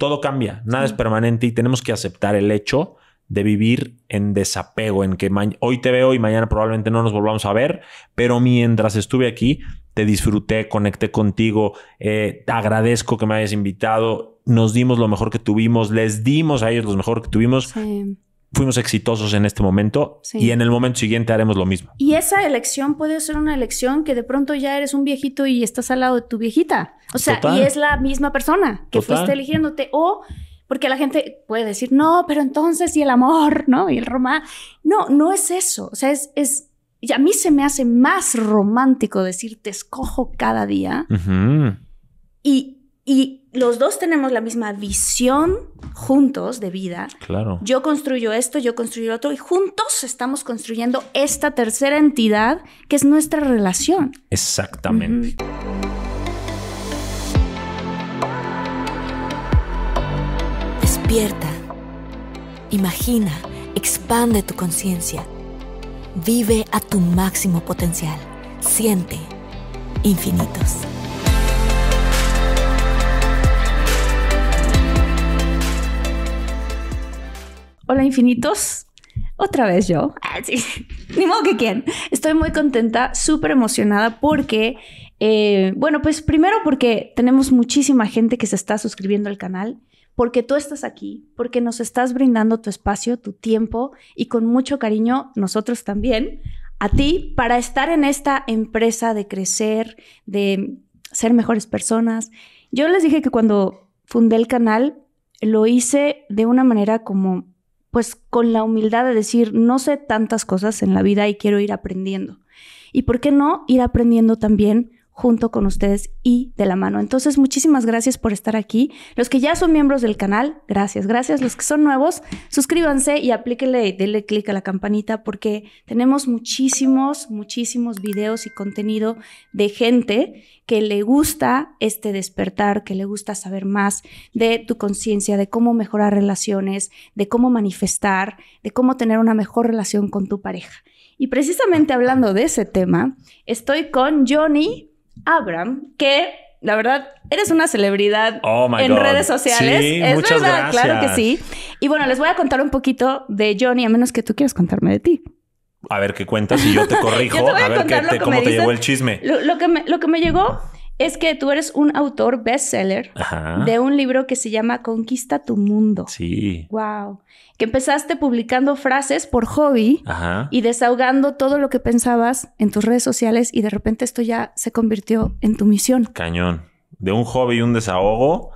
Todo cambia, nada es permanente y tenemos que aceptar el hecho de vivir en desapego, en que hoy te veo y mañana probablemente no nos volvamos a ver, pero mientras estuve aquí, te disfruté, conecté contigo, eh, te agradezco que me hayas invitado, nos dimos lo mejor que tuvimos, les dimos a ellos lo mejor que tuvimos fuimos exitosos en este momento y en el momento siguiente haremos lo mismo. Y esa elección puede ser una elección que de pronto ya eres un viejito y estás al lado de tu viejita. O sea, y es la misma persona que fuiste eligiéndote o porque la gente puede decir, "No, pero entonces y el amor, ¿no? Y el romance." No, no es eso. O sea, es es a mí se me hace más romántico decir, "Te escojo cada día." Y y los dos tenemos la misma visión juntos de vida. Claro. Yo construyo esto, yo construyo otro y juntos estamos construyendo esta tercera entidad que es nuestra relación. Exactamente. Despierta. Imagina, expande tu conciencia. Vive a tu máximo potencial. Siente infinitos. Hola infinitos. Otra vez yo. Ah, Ni modo que quién. Estoy muy contenta, súper emocionada porque, eh, bueno, pues primero porque tenemos muchísima gente que se está suscribiendo al canal, porque tú estás aquí, porque nos estás brindando tu espacio, tu tiempo y con mucho cariño nosotros también a ti para estar en esta empresa de crecer, de ser mejores personas. Yo les dije que cuando fundé el canal lo hice de una manera como pues con la humildad de decir, no sé tantas cosas en la vida y quiero ir aprendiendo. ¿Y por qué no ir aprendiendo también junto con ustedes y de la mano. Entonces, muchísimas gracias por estar aquí. Los que ya son miembros del canal, gracias, gracias. Los que son nuevos, suscríbanse y aplíquenle, denle clic a la campanita porque tenemos muchísimos, muchísimos videos y contenido de gente que le gusta este despertar, que le gusta saber más de tu conciencia, de cómo mejorar relaciones, de cómo manifestar, de cómo tener una mejor relación con tu pareja. Y precisamente hablando de ese tema, estoy con Johnny Abraham, que la verdad, eres una celebridad oh en redes sociales. Sí, es verdad, claro que sí. Y bueno, les voy a contar un poquito de Johnny, a menos que tú quieras contarme de ti. A ver qué cuentas y yo te corrijo. a, ver cómo te llegó el chisme. que lo que me llegó es que tú eres un autor bestseller de un libro que se llama Conquista tu mundo. Sí. Wow. Que empezaste publicando frases por hobby y desahogando todo lo que pensabas en tus redes sociales y de repente esto ya se convirtió en tu misión. Cañón. De un hobby y un desahogo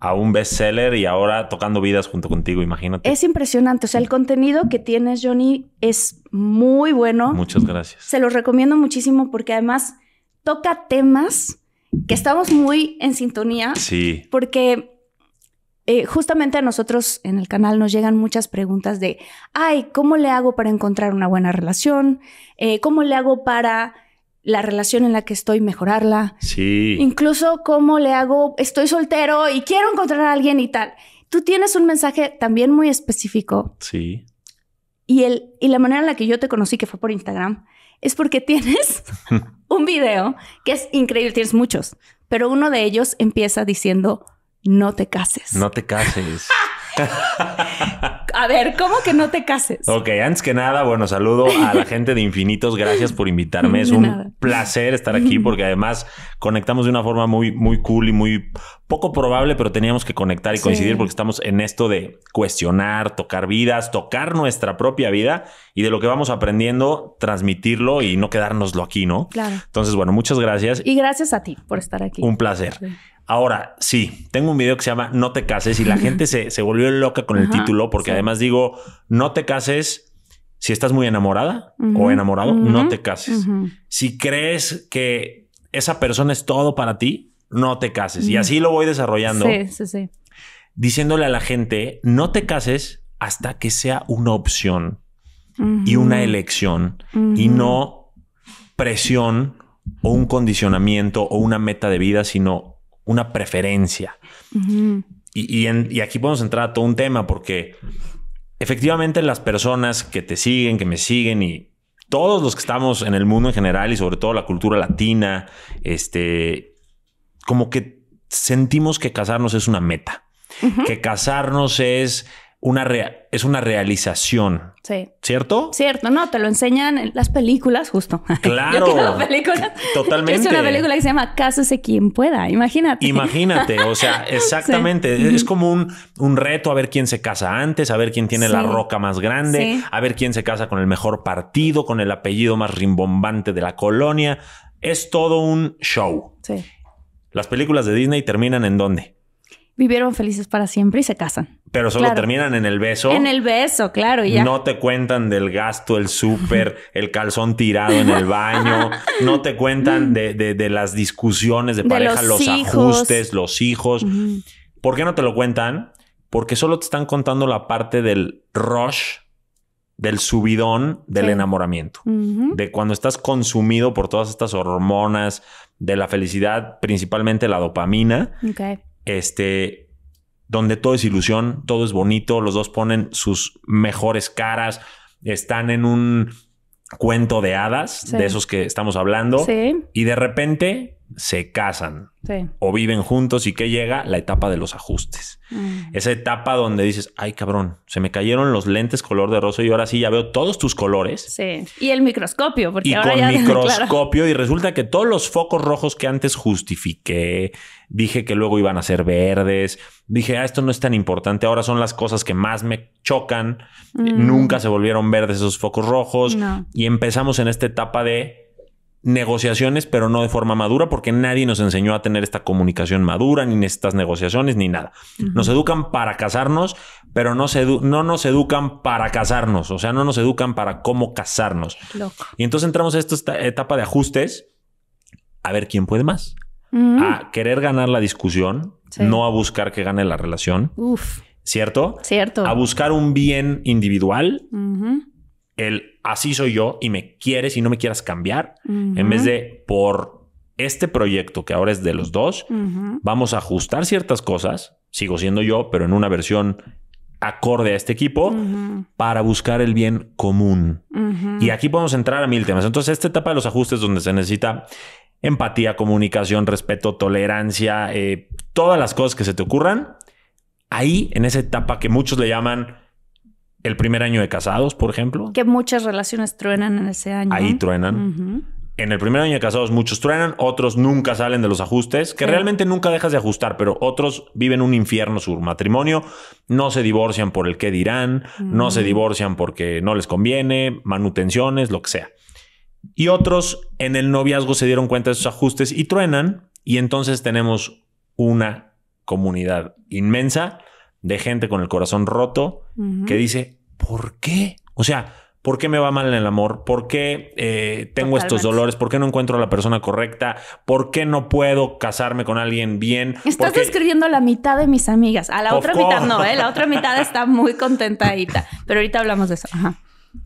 a un bestseller y ahora tocando vidas junto contigo, imagínate. Es impresionante, o sea, el contenido que tienes, Johnny, es muy bueno. Muchas gracias. Se los recomiendo muchísimo porque además toca temas que estamos muy en sintonía. Sí. Porque eh, justamente a nosotros en el canal nos llegan muchas preguntas de, ay, ¿cómo le hago para encontrar una buena relación? Eh, ¿Cómo le hago para la relación en la que estoy mejorarla? Sí. Incluso cómo le hago, estoy soltero y quiero encontrar a alguien y tal. Tú tienes un mensaje también muy específico. Sí. Y, el, y la manera en la que yo te conocí, que fue por Instagram, es porque tienes un video que es increíble, tienes muchos, pero uno de ellos empieza diciendo, no te cases. No te cases. A ver, ¿cómo que no te cases? Ok, antes que nada, bueno, saludo a la gente de Infinitos. Gracias por invitarme. Es un placer estar aquí porque además conectamos de una forma muy, muy cool y muy poco probable, pero teníamos que conectar y coincidir porque estamos en esto de cuestionar, tocar vidas, tocar nuestra propia vida y de lo que vamos aprendiendo, transmitirlo y no quedárnoslo aquí, ¿no? Claro. Entonces, bueno, muchas gracias. Y gracias a ti por estar aquí. Un placer. Ahora, sí, tengo un video que se llama No te cases y la gente se, volvió loca con el título porque además digo, no te cases si estás muy enamorada o enamorado, no te cases. Si crees que esa persona es todo para ti, no te cases. Y así lo voy desarrollando. Sí, sí, sí. Diciéndole a la gente, no te cases hasta que sea una opción y una elección y no presión o un condicionamiento o una meta de vida, sino una preferencia. y, aquí podemos entrar a todo un tema porque efectivamente las personas que te siguen, que me siguen y todos los que estamos en el mundo en general y sobre todo la cultura latina, este, como que sentimos que casarnos es una meta, que casarnos es una es una realización. Sí. ¿Cierto? Cierto, no, te lo enseñan en las películas, justo. Claro. Totalmente. Es una película que se llama Cásese quien pueda, imagínate. Imagínate, o sea, exactamente. E, es como un, reto a ver quién se casa antes, a ver quién tiene la roca más grande, a ver quién se casa con el mejor partido, con el apellido más rimbombante de la colonia. Es todo un show. Sí. Las películas de Disney terminan en dónde? vivieron felices para siempre y se casan. Pero solo terminan en el beso. En el beso, claro. Y No te cuentan del gasto, el súper, el calzón tirado en el baño. No te cuentan de, las discusiones de, pareja, los, ajustes, los hijos. ¿Por qué no te lo cuentan? Porque solo te están contando la parte del rush, del subidón, del enamoramiento. De cuando estás consumido por todas estas hormonas, de la felicidad, principalmente la dopamina. Okay este, donde todo es ilusión, todo es bonito, los dos ponen sus mejores caras, están en un cuento de hadas, de esos que estamos hablando, y de repente se casan o viven juntos y que llega la etapa de los ajustes. Mm. Esa etapa donde dices, ay cabrón, se me cayeron los lentes color de rosa y ahora sí ya veo todos tus colores. Sí. Y el microscopio, porque y con microscopio y resulta que todos los focos rojos que antes justifiqué, dije que luego iban a ser verdes, dije, ah, esto no es tan importante, ahora son las cosas que más me chocan, mm. nunca se volvieron verdes esos focos rojos y empezamos en esta etapa de negociaciones, pero no de forma madura, porque nadie nos enseñó a tener esta comunicación madura, ni estas negociaciones, ni nada. Nos educan para casarnos, pero no, no nos educan para casarnos, o sea, no nos educan para cómo casarnos. Y entonces entramos a esta etapa de ajustes, a ver quién puede más, a querer ganar la discusión, no a buscar que gane la relación. ¿Cierto? Cierto. A buscar un bien individual el así soy yo y me quieres y no me quieras cambiar, en vez de por este proyecto que ahora es de los dos, vamos a ajustar ciertas cosas, sigo siendo yo, pero en una versión acorde a este equipo para buscar el bien común. Y aquí podemos entrar a mil temas. Entonces, esta etapa de los ajustes donde se necesita empatía, comunicación, respeto, tolerancia, eh, todas las cosas que se te ocurran, ahí en esa etapa que muchos le llaman el primer año de casados, por ejemplo. Que muchas relaciones truenan en ese año. Ahí truenan. En el primer año de casados muchos truenan, otros nunca salen de los ajustes, que realmente nunca dejas de ajustar, pero otros viven un infierno su matrimonio, no se divorcian por el qué dirán, no se divorcian porque no les conviene, manutenciones, lo que sea. Y otros en el noviazgo se dieron cuenta de esos ajustes y truenan, y entonces tenemos una comunidad inmensa de gente con el corazón roto que dice, ¿por qué? O sea, ¿por qué me va mal en el amor? ¿Por qué eh, tengo estos dolores? ¿Por qué no encuentro a la persona correcta? ¿Por qué no puedo casarme con alguien bien? Estás escribiendo describiendo la mitad de mis amigas. A la otra mitad no, ¿eh? La otra mitad está muy contentadita. Pero ahorita hablamos de eso.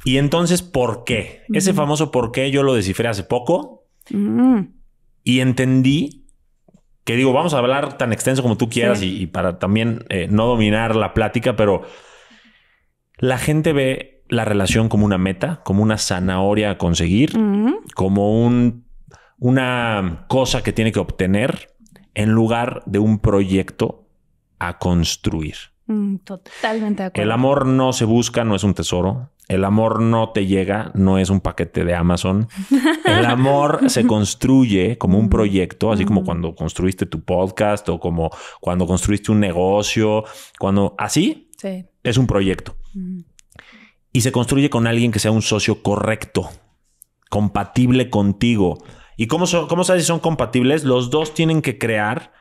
Y entonces, ¿por qué? Ese famoso por qué yo lo descifré hace poco. Mm. Y entendí que digo, vamos a hablar tan extenso como tú quieras y, para también eh, no dominar la plática, pero la gente ve la relación como una meta, como una zanahoria a conseguir, como un, una cosa que tiene que obtener en lugar de un proyecto a construir. Mm, totalmente de acuerdo. El amor no se busca, no es un tesoro. El amor no te llega, no es un paquete de Amazon. El amor se construye como un proyecto, así como cuando construiste tu podcast o como cuando construiste un negocio, cuando así es un proyecto. Y se construye con alguien que sea un socio correcto, compatible contigo. ¿Y cómo, sabes si son compatibles? Los dos tienen que crear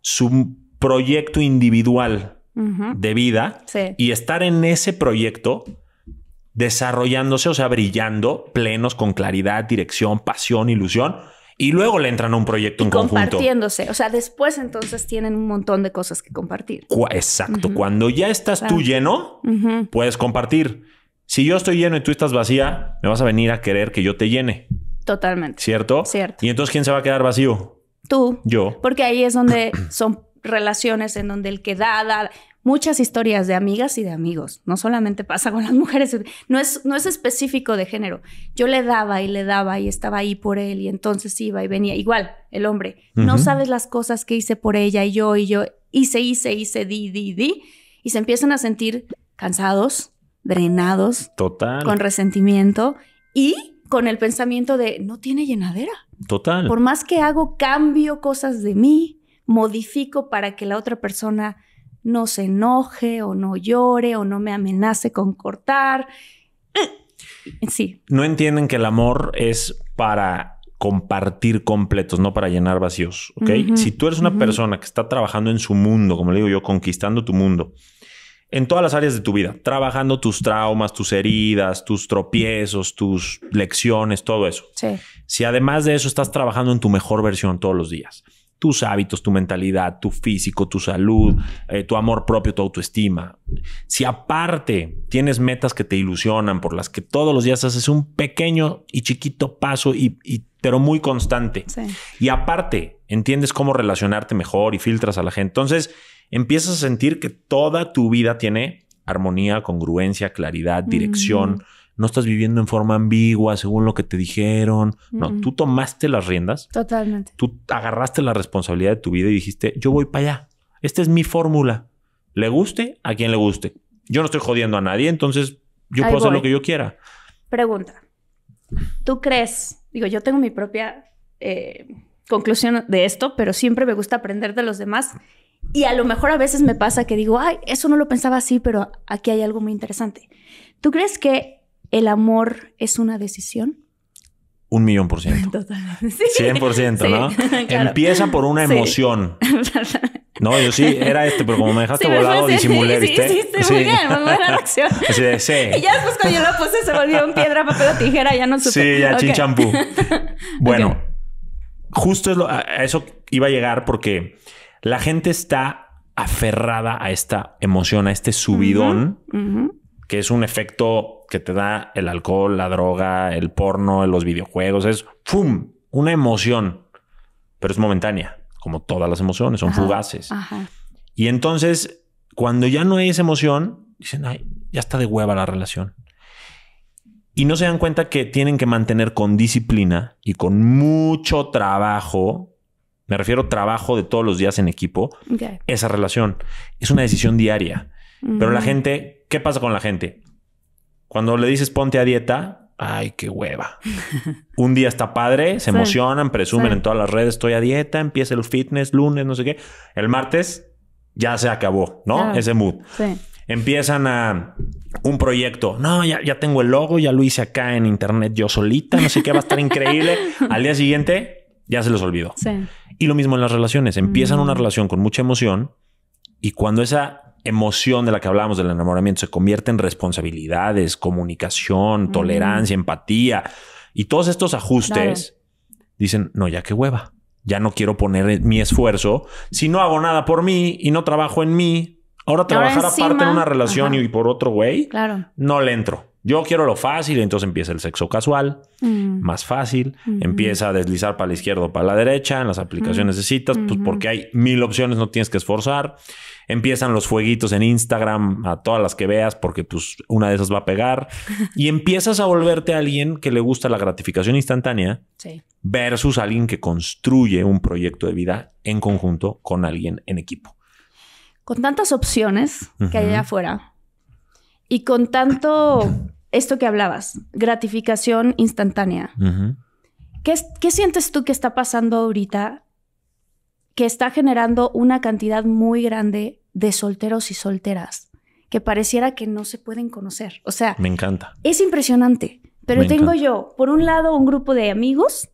su proyecto individual de vida y estar en ese proyecto desarrollándose, o sea, brillando, plenos con claridad, dirección, pasión, ilusión. Y luego le entran a un proyecto en en compartiéndose. O sea, después entonces tienen un montón de cosas que compartir. Exacto. Cuando ya estás tú lleno, puedes compartir. Si yo estoy lleno y tú estás vacía, me vas a venir a querer que yo te llene. Totalmente. ¿Cierto? Cierto. ¿Y entonces quién se va a quedar vacío? Tú. Yo. Porque ahí es donde son relaciones en donde el que da, da muchas historias de amigas y de amigos. No solamente pasa con las mujeres, no es, no es específico de género. Yo le daba y le daba y estaba ahí por él y entonces iba y venía. Igual, el hombre. No sabes las cosas que hice por ella y yo y yo hice, hice, hice, di, di, di. Y se empiezan a sentir cansados, drenados, Total. con resentimiento y con el pensamiento de no tiene llenadera. Total. Por más que hago, cambio cosas de mí, modifico para que la otra persona no se enoje o no llore o no me amenace con cortar. Eh, sí. No entienden que el amor es para compartir completos, no para llenar vacíos, Si tú eres una persona que está trabajando en su mundo, como le digo yo, conquistando tu mundo, en todas las áreas de tu vida, trabajando tus traumas, tus heridas, tus tropiezos, tus lecciones, todo eso. Sí. Si además de eso estás trabajando en tu mejor versión todos los días, tus hábitos, tu mentalidad, tu físico, tu salud, eh, tu amor propio, tu autoestima. Si aparte tienes metas que te ilusionan, por las que todos los días haces un pequeño y chiquito paso, y, pero muy constante. Y aparte entiendes cómo relacionarte mejor y filtras a la gente. Entonces empiezas a sentir que toda tu vida tiene armonía, congruencia, claridad, dirección no estás viviendo en forma ambigua según lo que te dijeron. No, tú tomaste las riendas. Totalmente. Tú agarraste la responsabilidad de tu vida y dijiste, yo voy para allá. Esta es mi fórmula. Le guste a quien le guste. Yo no estoy jodiendo a nadie, entonces yo puedo hacer lo que yo quiera. Pregunta. ¿Tú crees? Digo, yo tengo mi propia eh, conclusión de esto, pero siempre me gusta aprender de los demás. Y a lo mejor a veces me pasa que digo, ay, eso no lo pensaba así, pero aquí hay algo muy interesante. ¿Tú crees que el amor es una decisión? Un millón por ciento. Totalmente. Sí. 100%, ¿no? Empiezan Empieza por una emoción. No, yo sí, era este, pero como me dejaste volado, disimulé, ¿viste? Sí, sí, sí, muy bien, sí. Y ya después cuando yo lo puse se volvió un piedra, papel o tijera, ya no supe. Sí, ya chinchampú. Bueno, justo es lo, a eso iba a llegar porque la gente está aferrada a esta emoción, a este subidón, que es un efecto que te da el alcohol, la droga, el porno, los videojuegos. Es ¡fum! Una emoción, pero es momentánea, como todas las emociones, son fugaces. Y entonces, cuando ya no hay esa emoción, dicen, ay, ya está de hueva la relación. Y no se dan cuenta que tienen que mantener con disciplina y con mucho trabajo, me refiero trabajo de todos los días en equipo, esa relación. Es una decisión diaria. Pero la gente, ¿qué pasa con la gente? Cuando le dices ponte a dieta, ay, qué hueva. Un día está padre, se emocionan, presumen en todas las redes, estoy a dieta, empieza el fitness, lunes, no sé qué. El martes ya se acabó, ¿no? Ese mood. Empiezan a un proyecto. No, ya, tengo el logo, ya lo hice acá en internet yo solita, no sé qué, va a estar increíble. Al día siguiente ya se les olvidó. Y lo mismo en las relaciones. Empiezan una mm. relación con mucha emoción y cuando esa emoción de la que hablábamos del enamoramiento se convierte en responsabilidades, comunicación, tolerancia, empatía y todos estos ajustes, dicen, no, ya qué hueva. Ya no quiero poner mi esfuerzo. Si no hago nada por mí y no trabajo en mí, ahora trabajar aparte en una relación y por otro güey, no le entro. Yo quiero lo fácil, entonces empieza el sexo casual, mm. más fácil, empieza a deslizar para la izquierda o para la derecha en las aplicaciones de citas, pues porque hay mil opciones, no tienes que esforzar. Empiezan los fueguitos en Instagram a todas las que veas porque pues, una de esas va a pegar y empiezas a volverte a alguien que le gusta la gratificación instantánea versus alguien que construye un proyecto de vida en conjunto con alguien en equipo. Con tantas opciones que hay allá afuera y con tanto esto que hablabas, gratificación instantánea. ¿Qué, sientes tú que está pasando ahorita que está generando una cantidad muy grande de solteros y solteras que pareciera que no se pueden conocer? O sea, me encanta. Es impresionante, pero tengo yo, por un lado, un grupo de amigos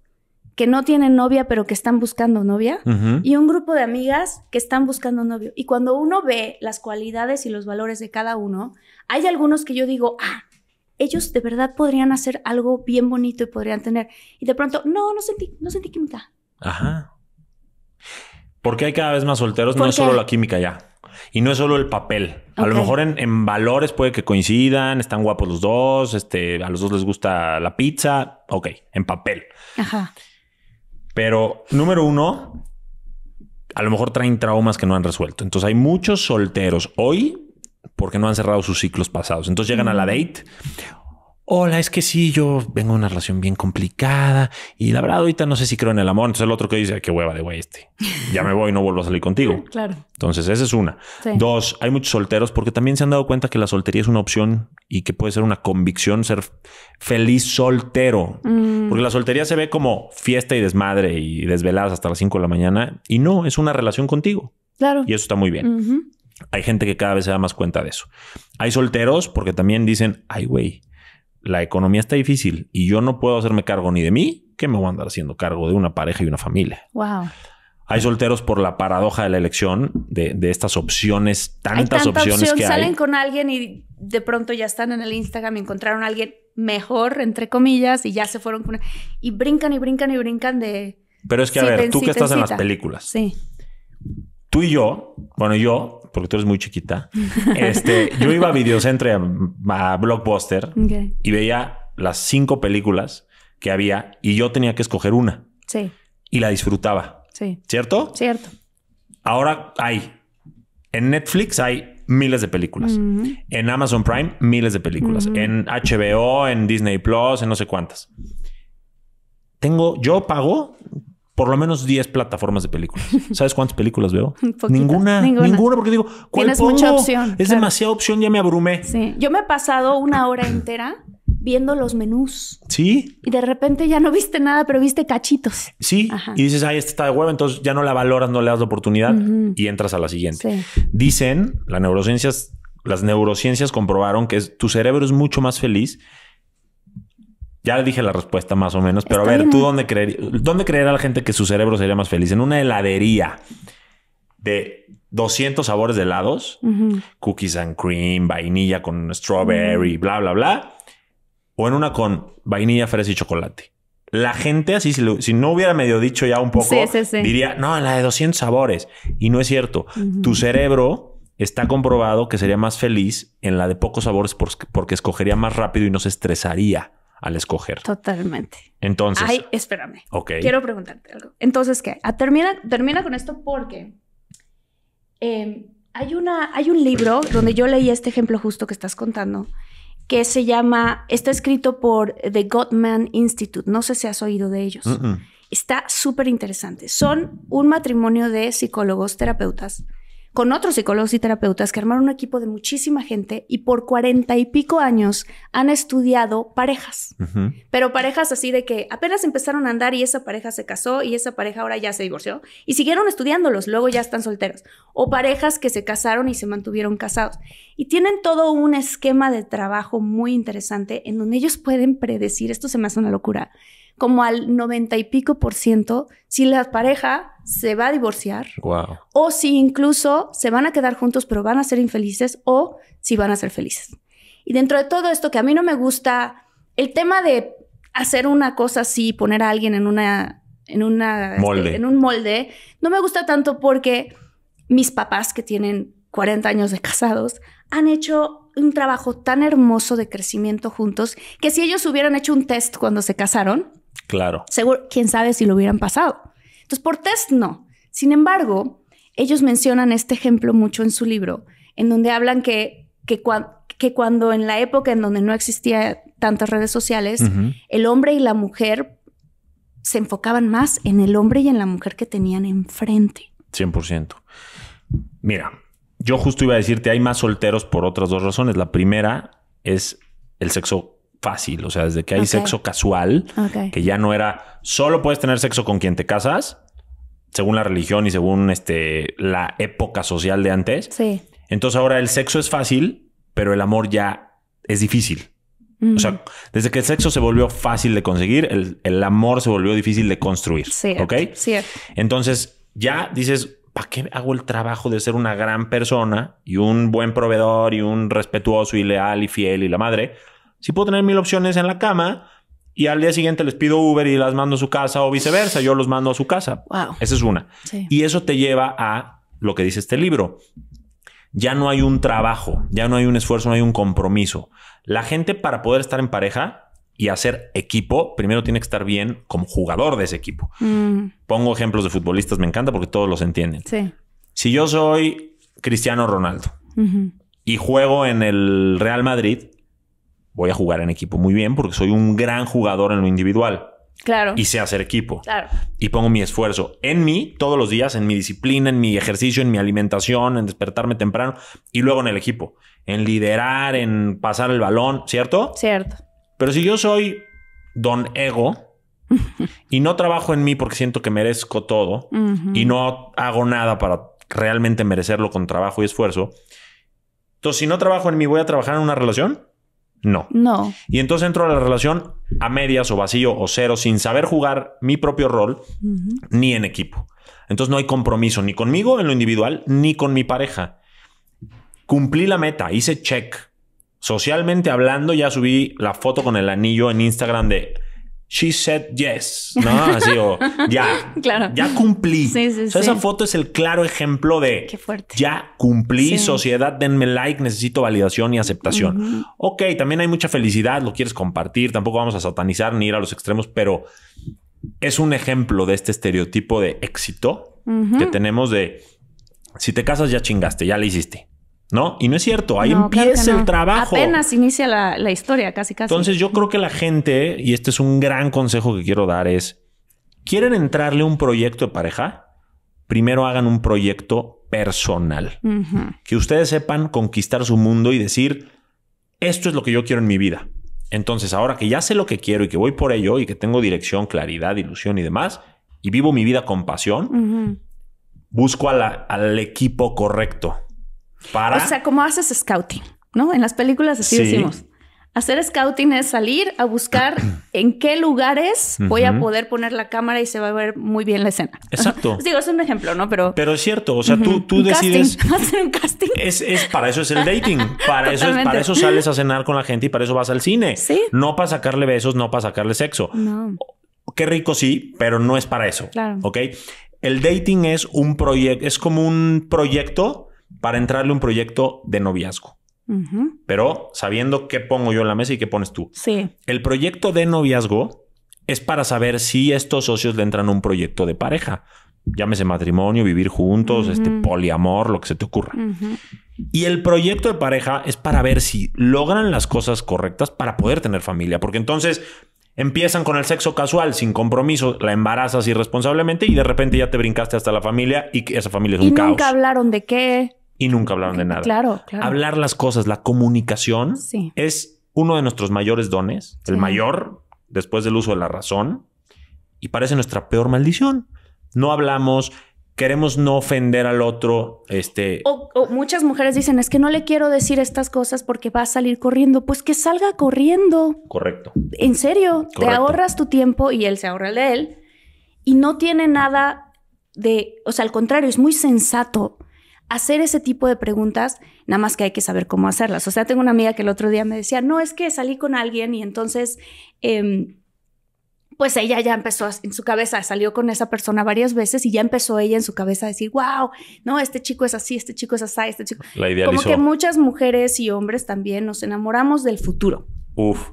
que no tienen novia pero que están buscando novia y un grupo de amigas que están buscando novio. Y cuando uno ve las cualidades y los valores de cada uno, hay algunos que yo digo, ah, ellos de verdad podrían hacer algo bien bonito y podrían tener. Y de pronto, no, no sentí, no sentí química. Ajá. Porque hay cada vez más solteros, no es solo la química ya. Y no es solo el papel. A lo mejor en, valores puede que coincidan, están guapos los dos, este, a los dos les gusta la pizza. Ok, en papel. Ajá. Pero, número uno, a lo mejor traen traumas que no han resuelto. Entonces hay muchos solteros hoy porque no han cerrado sus ciclos pasados. Entonces llegan a la date. Hola, es que sí, yo vengo de una relación bien complicada y la verdad ahorita no sé si creo en el amor. Entonces el otro que dice, qué hueva de güey este. Ya me voy, no vuelvo a salir contigo. Claro. Entonces esa es una. Dos, hay muchos solteros porque también se han dado cuenta que la soltería es una opción y que puede ser una convicción ser feliz soltero. Mm. Porque la soltería se ve como fiesta y desmadre y desveladas hasta las 5 de la mañana y no, es una relación contigo. Claro. Y eso está muy bien. Hay gente que cada vez se da más cuenta de eso. Hay solteros porque también dicen, ay, güey, la economía está difícil y yo no puedo hacerme cargo ni de mí, que me voy a andar haciendo cargo de una pareja y una familia. Wow. Hay solteros por la paradoja de la elección, de, estas opciones, tantas opciones salen con alguien y de pronto ya están en el Instagram y encontraron a alguien mejor, entre comillas, y ya se fueron con... Y brincan y brincan y brincan de... Pero es que, a ver, tú que estás en las películas. Sí. Tú y yo, bueno, yo porque tú eres muy chiquita, este, yo iba a Videocentre, a, a Blockbuster, y veía las cinco películas que había y yo tenía que escoger una. Sí. Y la disfrutaba. Sí. ¿Cierto? Cierto. Ahora hay. En Netflix hay miles de películas. En Amazon Prime, miles de películas. En HBO, en Disney Plus, en no sé cuántas. Tengo, yo pago por lo menos 10 plataformas de películas. ¿Sabes cuántas películas veo? ninguna, ninguna, porque digo, ¿cuál Tienes mucha opción. Es demasiada opción, ya me abrumé. Sí, yo me he pasado una hora entera viendo los menús. Sí. Y de repente ya no viste nada, pero viste cachitos. Sí. Y dices, ay, este está de huevo, entonces ya no la valoras, no le das la oportunidad y entras a la siguiente. Dicen, las neurociencias, las neurociencias comprobaron que tu cerebro es mucho más feliz ya le dije la respuesta más o menos, pero a ver, ¿tú dónde, creer, dónde creerá la gente que su cerebro sería más feliz? En una heladería de 200 sabores de helados, cookies and cream, vainilla con strawberry, bla, bla, bla, o en una con vainilla, fresa y chocolate. La gente así, si, no hubiera medio dicho ya un poco, diría, no, la de 200 sabores. Y no es cierto. Tu cerebro está comprobado que sería más feliz en la de pocos sabores porque escogería más rápido y no se estresaría al escoger. Totalmente. Entonces. Ay, espérame. Ok. Quiero preguntarte algo. Entonces, ¿qué? Ah, termina, termina con esto porque em, hay, una, hay un libro donde yo leí este ejemplo justo que estás contando que se llama, está escrito por The Gottman Institute. No sé si has oído de ellos. Está súper interesante. Son un matrimonio de psicólogos, terapeutas, con otros psicólogos y terapeutas que armaron un equipo de muchísima gente y por cuarenta y pico años han estudiado parejas, pero parejas así de que apenas empezaron a andar y esa pareja se casó y esa pareja ahora ya se divorció y siguieron estudiándolos, luego ya están solteros, o parejas que se casaron y se mantuvieron casados. Y tienen todo un esquema de trabajo muy interesante en donde ellos pueden predecir, esto se me hace una locura, como al 90 y pico por ciento si la pareja se va a divorciar o si incluso se van a quedar juntos pero van a ser infelices o si van a ser felices. Y dentro de todo esto que a mí no me gusta, el tema de hacer una cosa así, poner a alguien en una en una este, en un molde, no me gusta tanto porque mis papás que tienen 40 años de casados han hecho un trabajo tan hermoso de crecimiento juntos que si ellos hubieran hecho un test cuando se casaron, Claro. Seguro, quién sabe si lo hubieran pasado. Entonces, por test no. Sin embargo, ellos mencionan este ejemplo mucho en su libro, en donde hablan que, que, que cuando en la época en donde no existía tantas redes sociales, el hombre y la mujer se enfocaban más en el hombre y en la mujer que tenían enfrente. 100%. Mira, yo justo iba a decirte, hay más solteros por otras dos razones. La primera es el sexo fácil, o sea, desde que hay sexo casual, que ya no era solo puedes tener sexo con quien te casas, según la religión y según este la época social de antes. Sí. Entonces ahora el sexo es fácil, pero el amor ya es difícil. O sea, desde que el sexo se volvió fácil de conseguir, el, amor se volvió difícil de construir. ¿Ok? Sí. Entonces ya dices, ¿para qué hago el trabajo de ser una gran persona y un buen proveedor y un respetuoso y leal y fiel y la madre? Si puedo tener mil opciones en la cama y al día siguiente les pido Uber y las mando a su casa o viceversa, yo los mando a su casa. Wow. Esa es una. Y eso te lleva a lo que dice este libro. Ya no hay un trabajo, ya no hay un esfuerzo, no hay un compromiso. La gente para poder estar en pareja y hacer equipo, primero tiene que estar bien como jugador de ese equipo. Mm. Pongo ejemplos de futbolistas, me encanta porque todos los entienden. Si yo soy Cristiano Ronaldo y juego en el Real Madrid, voy a jugar en equipo muy bien porque soy un gran jugador en lo individual. Claro. Y sé hacer equipo. Claro. Y pongo mi esfuerzo en mí todos los días, en mi disciplina, en mi ejercicio, en mi alimentación, en despertarme temprano y luego en el equipo, en liderar, en pasar el balón, ¿cierto? Cierto. Pero si yo soy don ego y no trabajo en mí porque siento que merezco todo y no hago nada para realmente merecerlo con trabajo y esfuerzo, entonces si no trabajo en mí, ¿voy a trabajar en una relación? No. No. Y entonces entro a la relación a medias o vacío o cero, sin saber jugar mi propio rol, ni en equipo. Entonces no hay compromiso ni conmigo en lo individual, ni con mi pareja. Cumplí la meta, hice check. Socialmente hablando, ya subí la foto con el anillo en Instagram de She said yes, ¿no? Así o ya, ya cumplí. Esa foto es el claro ejemplo de Qué fuerte. ya cumplí, sociedad, denme like, necesito validación y aceptación. Ok, también hay mucha felicidad, lo quieres compartir, tampoco vamos a satanizar ni ir a los extremos, pero es un ejemplo de este estereotipo de éxito que tenemos de si te casas ya chingaste, ya le hiciste. ¿no? Y no es cierto, ahí empieza el trabajo. Apenas inicia la, historia, casi, casi. Entonces yo creo que la gente, y este es un gran consejo que quiero dar, es, ¿quieren entrarle un proyecto de pareja? Primero hagan un proyecto personal. Que ustedes sepan conquistar su mundo y decir, esto es lo que yo quiero en mi vida. Entonces, ahora que ya sé lo que quiero y que voy por ello y que tengo dirección, claridad, ilusión y demás, y vivo mi vida con pasión, busco al equipo correcto o sea, como haces scouting, ¿no? En las películas así decimos. Hacer scouting es salir a buscar en qué lugares voy a poder poner la cámara y se va a ver muy bien la escena. Exacto. Digo, es un ejemplo, ¿no? Pero. Pero es cierto. O sea, tú, tú decides. Hacer un casting. Es, para eso es el dating. Para eso, es, para eso sales a cenar con la gente y para eso vas al cine. Sí. No para sacarle besos, no para sacarle sexo. No. Qué rico, sí, pero no es para eso. Claro. ¿Ok? El dating es un proyecto, es como un proyecto para entrarle a un proyecto de noviazgo. Pero sabiendo qué pongo yo en la mesa y qué pones tú. Sí. El proyecto de noviazgo es para saber si estos socios le entran a un proyecto de pareja. Llámese matrimonio, vivir juntos, este poliamor, lo que se te ocurra. Y el proyecto de pareja es para ver si logran las cosas correctas para poder tener familia. Porque entonces empiezan con el sexo casual, sin compromiso, la embarazas irresponsablemente y de repente ya te brincaste hasta la familia y esa familia es un caos. Nunca hablaron de qué y nunca hablaron de eh, nada. Claro, claro. Hablar las cosas, la comunicación es uno de nuestros mayores dones, el mayor después del uso de la razón y parece nuestra peor maldición. No hablamos, queremos no ofender al otro. Este... O, muchas mujeres dicen, es que no le quiero decir estas cosas porque va a salir corriendo. Pues que salga corriendo. Correcto. En serio, te ahorras tu tiempo y él se ahorra el de él. Y no tiene nada de, o sea, al contrario, es muy sensato hacer ese tipo de preguntas, nada más que hay que saber cómo hacerlas. O sea, tengo una amiga que el otro día me decía, no, es que salí con alguien y entonces, em, pues ella ya empezó en su cabeza, salió con esa persona varias veces y ya empezó ella en su cabeza a decir, wow, no, este chico es así, este chico es así, este chico. La idealizó. Como que muchas mujeres y hombres también nos enamoramos del futuro. Uf.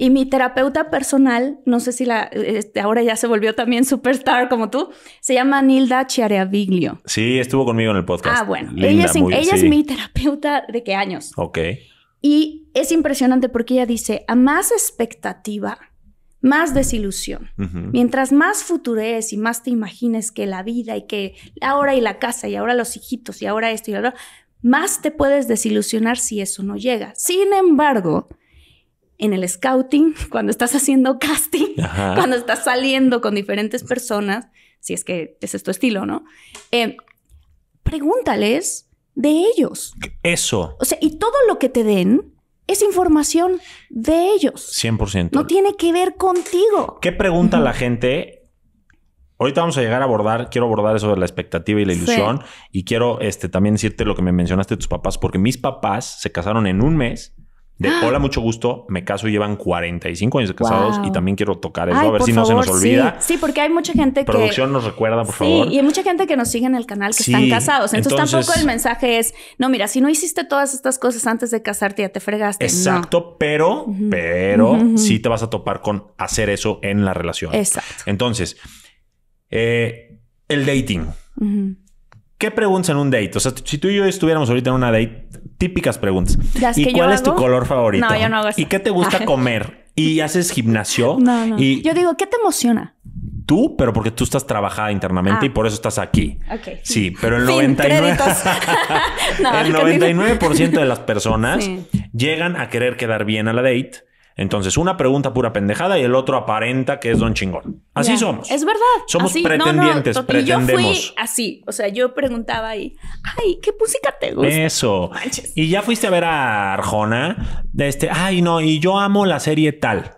Y mi terapeuta personal, no sé si la, este, ahora ya se volvió también superstar como tú, se llama Nilda Chiareaviglio. Sí, estuvo conmigo en el podcast. Ah, bueno. ella, es, mi terapeuta de qué años. Ok. Y es impresionante porque ella dice, a más expectativa, más desilusión. Mientras más futures y más te imagines que la vida y que ahora y la casa y ahora los hijitos y ahora esto y ahora, más te puedes desilusionar si eso no llega. Sin embargo, en el scouting, cuando estás haciendo casting, cuando estás saliendo con diferentes personas, si es que ese es tu estilo, ¿no? Eh, pregúntales de ellos. Eso. O sea, y todo lo que te den es información de ellos. 100%. No tiene que ver contigo. ¿Qué pregunta la gente Ahorita vamos a llegar a abordar, quiero abordar eso de la expectativa y la ilusión. Y quiero este, también decirte lo que me mencionaste de tus papás, porque mis papás se casaron en un mes de ¡Ah! hola, mucho gusto, me caso, llevan 45 años de casados y también quiero tocar eso, a ver si no se nos olvida. Sí, porque hay mucha gente que. Producción nos recuerda, por sí, favor. Y hay mucha gente que nos sigue en el canal que están casados. Entonces, tampoco el mensaje es, no, mira, si no hiciste todas estas cosas antes de casarte, ya te fregaste. Exacto, pero, pero sí te vas a topar con hacer eso en la relación. Exacto. Entonces, eh, el dating. ¿Qué preguntas en un date? O sea, si tú y yo estuviéramos ahorita en una date, típicas preguntas. ¿Y cuál es tu color favorito? No, yo no hago ¿Y qué te gusta comer? ¿Y haces gimnasio? No, no. Y... Yo digo, ¿qué te emociona? Tú, pero porque tú estás trabajada internamente ah. y por eso estás aquí. Ok. Sí, pero el 99... no, el 99% de las personas llegan a querer quedar bien a la date entonces, una pregunta pura pendejada y el otro aparenta que es don chingón. Así somos. Es verdad. Somos pretendientes, yo fui así. O sea, yo preguntaba y, ay, ¿qué música te gusta? Eso. Y ya fuiste a ver a Arjona. Este, ay, no, y yo amo la serie tal.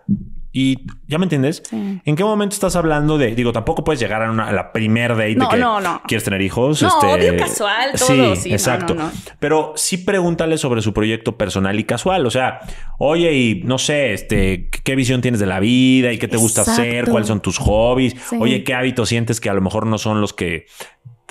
Y ya me entiendes. ¿En qué momento estás hablando de? Digo, tampoco puedes llegar a, la primer date de que quieres tener hijos. No, este... casual, Sí, exacto. Pero sí pregúntale sobre su proyecto personal y casual. O sea, oye, y no sé, este, qué visión tienes de la vida y qué te gusta hacer, cuáles son tus hobbies. Oye, qué hábitos sientes que a lo mejor no son los que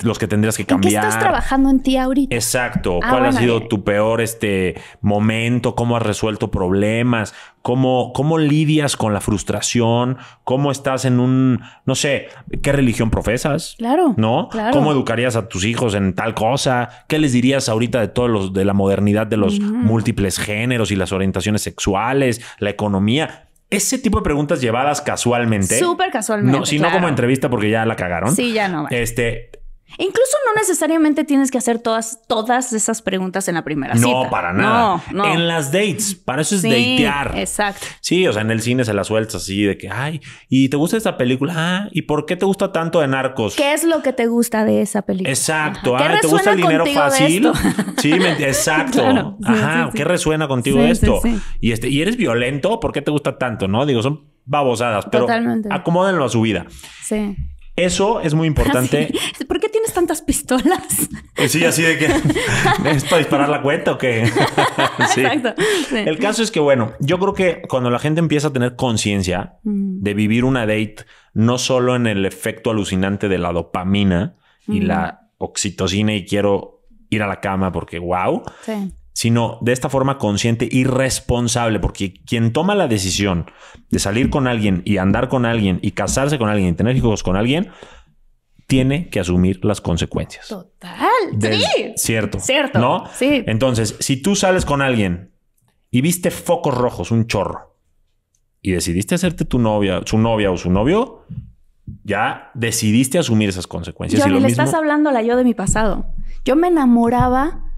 los que tendrías que cambiar. qué estás trabajando en ti ahorita? Exacto. Ah, ¿Cuál ha sido tu peor este momento? ¿Cómo has resuelto problemas? ¿Cómo, ¿Cómo lidias con la frustración? ¿Cómo estás en un, no sé, qué religión profesas? Claro. ¿No? Claro. ¿Cómo educarías a tus hijos en tal cosa? ¿Qué les dirías ahorita de todos los, de la modernidad de los múltiples géneros y las orientaciones sexuales, la economía? Ese tipo de preguntas llevadas casualmente. Súper casualmente. No, si no como entrevista porque ya la cagaron. Sí, ya no. Este, incluso no necesariamente tienes que hacer todas, todas esas preguntas en la primera cita. No, para nada. En las dates. Para eso es sí, datear. Exacto. Sí, o sea, en el cine se la sueltas así de que, ay, ¿y te gusta esta película? Ah, ¿y por qué te gusta tanto de narcos? ¿Qué es lo que te gusta de esa película? Exacto. ¿Te gusta el dinero fácil? Sí, exacto. Ajá. ¿Qué resuena contigo esto? Y, este, ¿Y eres violento? ¿Por qué te gusta tanto? No, digo, son babosadas, pero acomódenlo a su vida. Sí. Eso es muy importante. ¿Por qué tienes tantas pistolas? Pues sí, así de que ¿es para disparar la cuenta o qué? Exacto. El caso es que, bueno, yo creo que cuando la gente empieza a tener conciencia mm. de vivir una date, no solo en el efecto alucinante de la dopamina y la mm. oxitocina y quiero ir a la cama porque wow, sí sino de esta forma consciente y responsable, porque quien toma la decisión de salir con alguien y andar con alguien y casarse con alguien y tener hijos con alguien, tiene que asumir las consecuencias. Total. sí. Cierto. Cierto. ¿No? Sí. Entonces, si tú sales con alguien y viste focos rojos, un chorro, y decidiste hacerte tu novia, su novia o su novio, ya decidiste asumir esas consecuencias. y le estás hablando la yo de mi pasado. Yo me enamoraba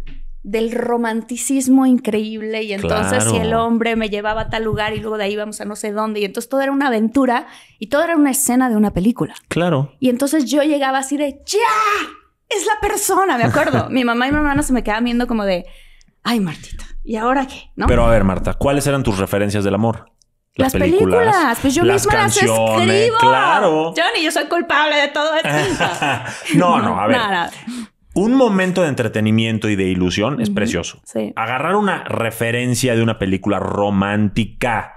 del romanticismo increíble y entonces si el hombre me llevaba a tal lugar y luego de ahí vamos a no sé dónde y entonces todo era una aventura y todo era una escena de una película. Claro. Y entonces yo llegaba así de, ¡ya! Es la persona, me acuerdo. mi mamá y mi hermana se me quedaban viendo como de, ay Martita, ¿y ahora qué? ¿No? Pero a ver Marta, ¿cuáles eran tus referencias del amor? Las, películas, pues yo misma las escribo. Claro. Johnny, yo soy culpable de todo esto. no, no, a ver. No, un momento de entretenimiento y de ilusión es precioso. Agarrar una referencia de una película romántica.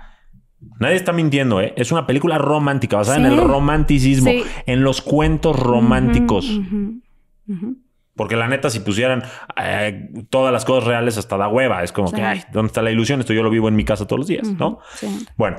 Nadie está mintiendo, ¿eh? Es una película romántica, basada en el romanticismo, en los cuentos románticos. Porque la neta, si pusieran eh, todas las cosas reales, hasta da hueva. Es como que, ¿dónde está la ilusión? Esto yo lo vivo en mi casa todos los días, ¿no? Bueno,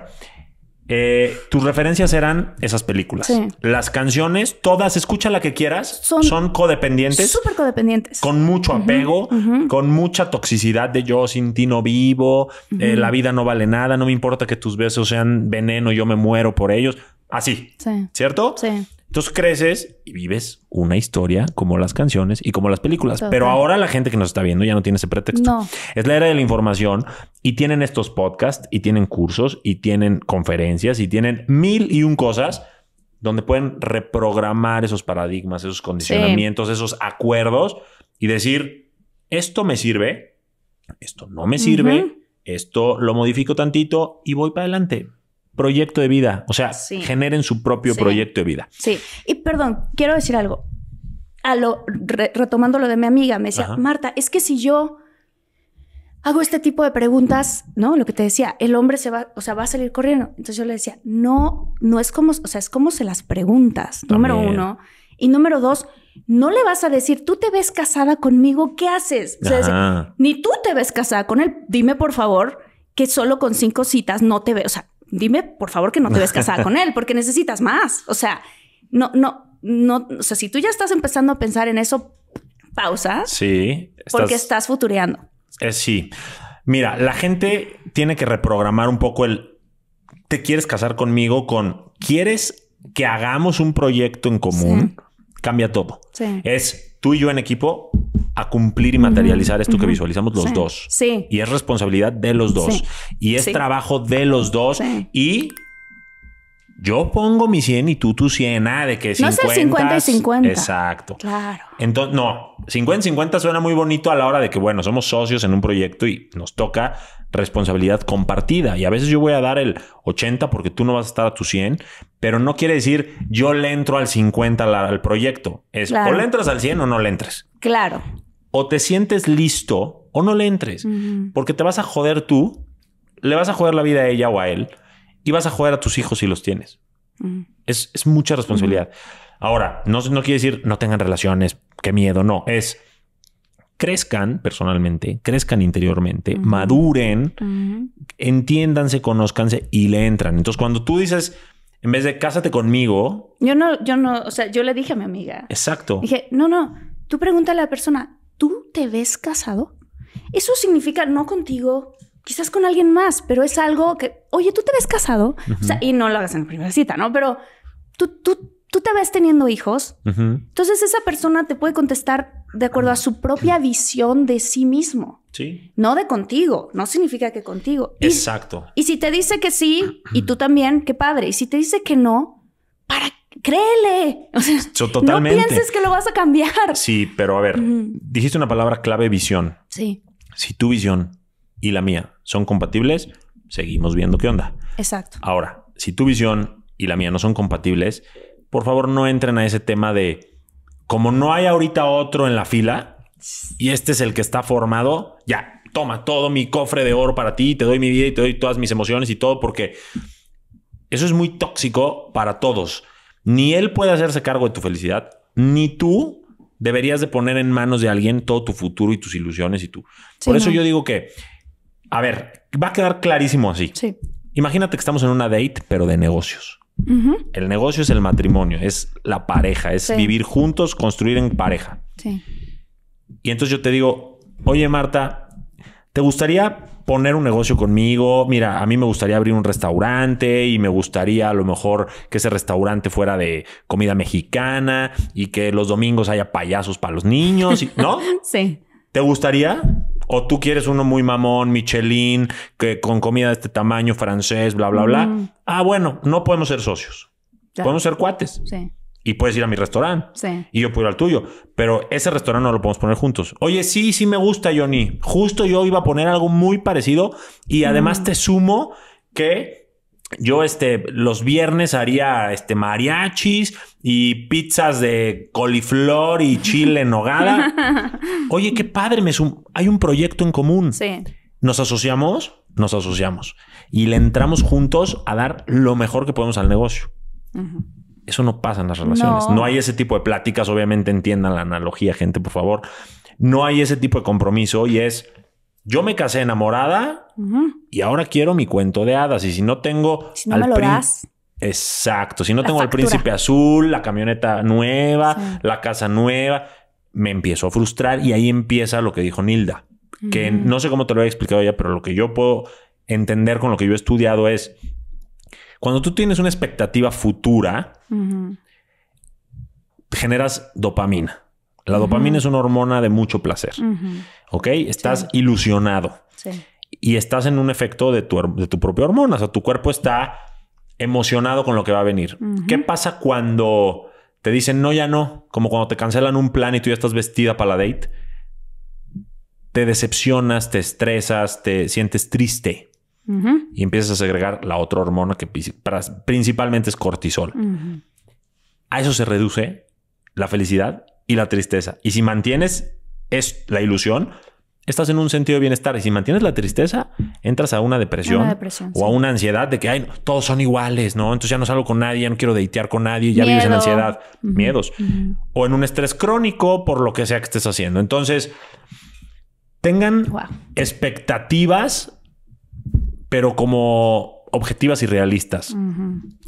eh, tus referencias eran esas películas. Las canciones, todas, escucha la que quieras, son, codependientes. Súper codependientes. Con mucho apego, con mucha toxicidad de yo sin ti no vivo, eh, la vida no vale nada, no me importa que tus besos sean veneno, yo me muero por ellos. Así. ¿Cierto? Sí. Entonces creces y vives una historia como las canciones y como las películas. Pero ahora la gente que nos está viendo ya no tiene ese pretexto. Es la era de la información y tienen estos podcasts y tienen cursos y tienen conferencias y tienen mil y un cosas donde pueden reprogramar esos paradigmas, esos condicionamientos, esos acuerdos y decir, esto me sirve, esto no me sirve, esto lo modifico tantito y voy para adelante proyecto de vida. O sea, generen su propio proyecto de vida. Sí. Y perdón, quiero decir algo. A lo, retomando lo de mi amiga, me decía, Marta, es que si yo hago este tipo de preguntas, ¿no? Lo que te decía, el hombre se va, o sea, va a salir corriendo. Entonces yo le decía, no, no es como, o sea, es como se las preguntas, número uno. Y número dos, no le vas a decir, tú te ves casada conmigo, ¿qué haces? O sea, ni tú te ves casada con él, dime por favor que solo con cinco citas no te ve, o sea, dime, por favor, que no te ves casada con él, porque necesitas más. O sea, no, no, no, o sea, si tú ya estás empezando a pensar en eso, pausa. Sí. Porque estás futureando. Es eh, sí. Mira, la gente tiene que reprogramar un poco el te quieres casar conmigo con quieres que hagamos un proyecto en común. Cambia todo. Sí. Es tú y yo en equipo a cumplir y materializar esto que visualizamos los dos. Sí. Y es responsabilidad de los dos. Y es trabajo de los dos. Y yo pongo mi 100 y tú tu 100. Ah, de que No 50, es el 50 y 50. Exacto. Claro. Entonces, no, 50 50 suena muy bonito a la hora de que, bueno, somos socios en un proyecto y nos toca responsabilidad compartida. Y a veces yo voy a dar el 80 porque tú no vas a estar a tu 100, pero no quiere decir yo le entro al 50 al, proyecto. Es o le entras al 100 o no le entres. Claro o te sientes listo o no le entres, porque te vas a joder tú, le vas a joder la vida a ella o a él y vas a joder a tus hijos si los tienes. es, mucha responsabilidad. Ahora, no, no quiere decir no tengan relaciones, qué miedo, no, es crezcan personalmente, crezcan interiormente, maduren, entiéndanse, conozcanse y le entran. Entonces, cuando tú dices, en vez de cásate conmigo. Yo no, yo no, o sea, yo le dije a mi amiga. Exacto. Dije, no, no, tú pregunta a la persona, ¿tú te ves casado? Eso significa no contigo, quizás con alguien más, pero es algo que, oye, ¿tú te ves casado? o sea, y no lo hagas en la primera cita, ¿no? Pero tú, tú, tú te ves teniendo hijos. Entonces esa persona te puede contestar de acuerdo a su propia visión de sí mismo. Sí. No de contigo, no significa que contigo. Exacto. Y, y si te dice que sí, y tú también, qué padre. Y si te dice que no, ¿para qué? créele. O sea, totalmente. no pienses que lo vas a cambiar. Sí, pero a ver, dijiste una palabra clave, visión. Sí. Si tu visión y la mía son compatibles, seguimos viendo qué onda. Exacto. Ahora, si tu visión y la mía no son compatibles, por favor no entren a ese tema de como no hay ahorita otro en la fila y este es el que está formado, ya, toma todo mi cofre de oro para ti, te doy mi vida y te doy todas mis emociones y todo porque eso es muy tóxico para todos. Ni él puede hacerse cargo de tu felicidad, ni tú deberías de poner en manos de alguien todo tu futuro y tus ilusiones y tú. Por eso yo digo que, a ver, va a quedar clarísimo así. Sí. Imagínate que estamos en una date, pero de negocios. El negocio es el matrimonio, es la pareja, es vivir juntos, construir en pareja. Sí. Y entonces yo te digo, oye Marta, ¿te gustaría poner un negocio conmigo, mira, a mí me gustaría abrir un restaurante y me gustaría a lo mejor que ese restaurante fuera de comida mexicana y que los domingos haya payasos para los niños, y, ¿no? sí. ¿Te gustaría? O tú quieres uno muy mamón, Michelin, que con comida de este tamaño, francés, bla, bla, bla. Ah, bueno, no podemos ser socios. Podemos ser cuates. Sí y puedes ir a mi restaurante. Y yo puedo ir al tuyo. Pero ese restaurante no lo podemos poner juntos. Oye, sí, sí me gusta, Johnny. Justo yo iba a poner algo muy parecido. Y además mm. te sumo que yo este, los viernes haría este, mariachis y pizzas de coliflor y chile en nogada. Oye, qué padre, me sumo. hay un proyecto en común. Sí. Nos asociamos, nos asociamos. Y le entramos juntos a dar lo mejor que podemos al negocio. Ajá eso no pasa en las relaciones. No. hay ese tipo de pláticas, obviamente entiendan la analogía, gente, por favor. No hay ese tipo de compromiso y es, yo me casé enamorada y ahora quiero mi cuento de hadas y si no tengo... al Exacto, si no tengo al príncipe azul, la camioneta nueva, la casa nueva, me empiezo a frustrar y ahí empieza lo que dijo Nilda, que no sé cómo te lo he explicado ya, pero lo que yo puedo entender con lo que yo he estudiado es cuando tú tienes una expectativa futura, generas dopamina. La dopamina es una hormona de mucho placer. ¿Ok? Estás ilusionado. Y estás en un efecto de tu, de tu, propia hormona. O sea, tu cuerpo está emocionado con lo que va a venir. ¿Qué pasa cuando te dicen no, ya no? Como cuando te cancelan un plan y tú ya estás vestida para la date te decepcionas, te estresas, te sientes triste. Y empiezas a segregar la otra hormona que principalmente es cortisol. A eso se reduce la felicidad y la tristeza. Y si mantienes es la ilusión, estás en un sentido de bienestar. Y si mantienes la tristeza, entras a una depresión, o a una ansiedad de que Ay, todos son iguales, ¿no? Entonces ya no salgo con nadie, ya no quiero deitear con nadie, ya vives en ansiedad, miedos. O en un estrés crónico por lo que sea que estés haciendo. Entonces, tengan expectativas pero como objetivas y realistas.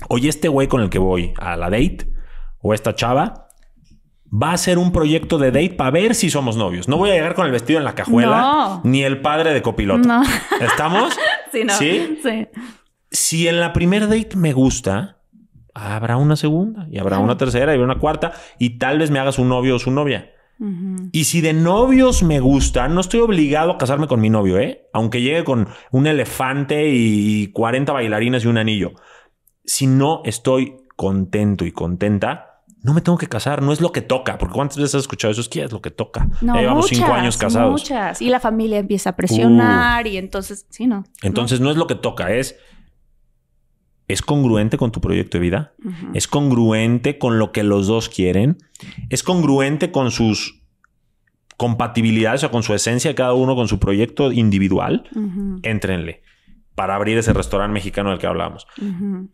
Oye, este güey con el que voy a la date o esta chava va a ser un proyecto de date para ver si somos novios. No voy a llegar con el vestido en la cajuela ni el padre de copiloto. ¿Estamos? sí, ¿Sí? Si en la primer date me gusta, habrá una segunda y habrá una tercera y una cuarta y tal vez me hagas un novio o su novia. Y si de novios me gusta, no estoy obligado a casarme con mi novio, ¿eh? Aunque llegue con un elefante y 40 bailarinas y un anillo. Si no estoy contento y contenta, no me tengo que casar, no es lo que toca. Porque ¿cuántas veces has escuchado eso? Es que es lo que toca. No, llevamos cinco años casados. Muchas. Y la familia empieza a presionar uh. y entonces, sí, no. Entonces no. es lo que toca, es es congruente con tu proyecto de vida, es congruente con lo que los dos quieren, es congruente con sus compatibilidades o con su esencia, cada uno con su proyecto individual, entrenle para abrir ese restaurante mexicano del que hablamos.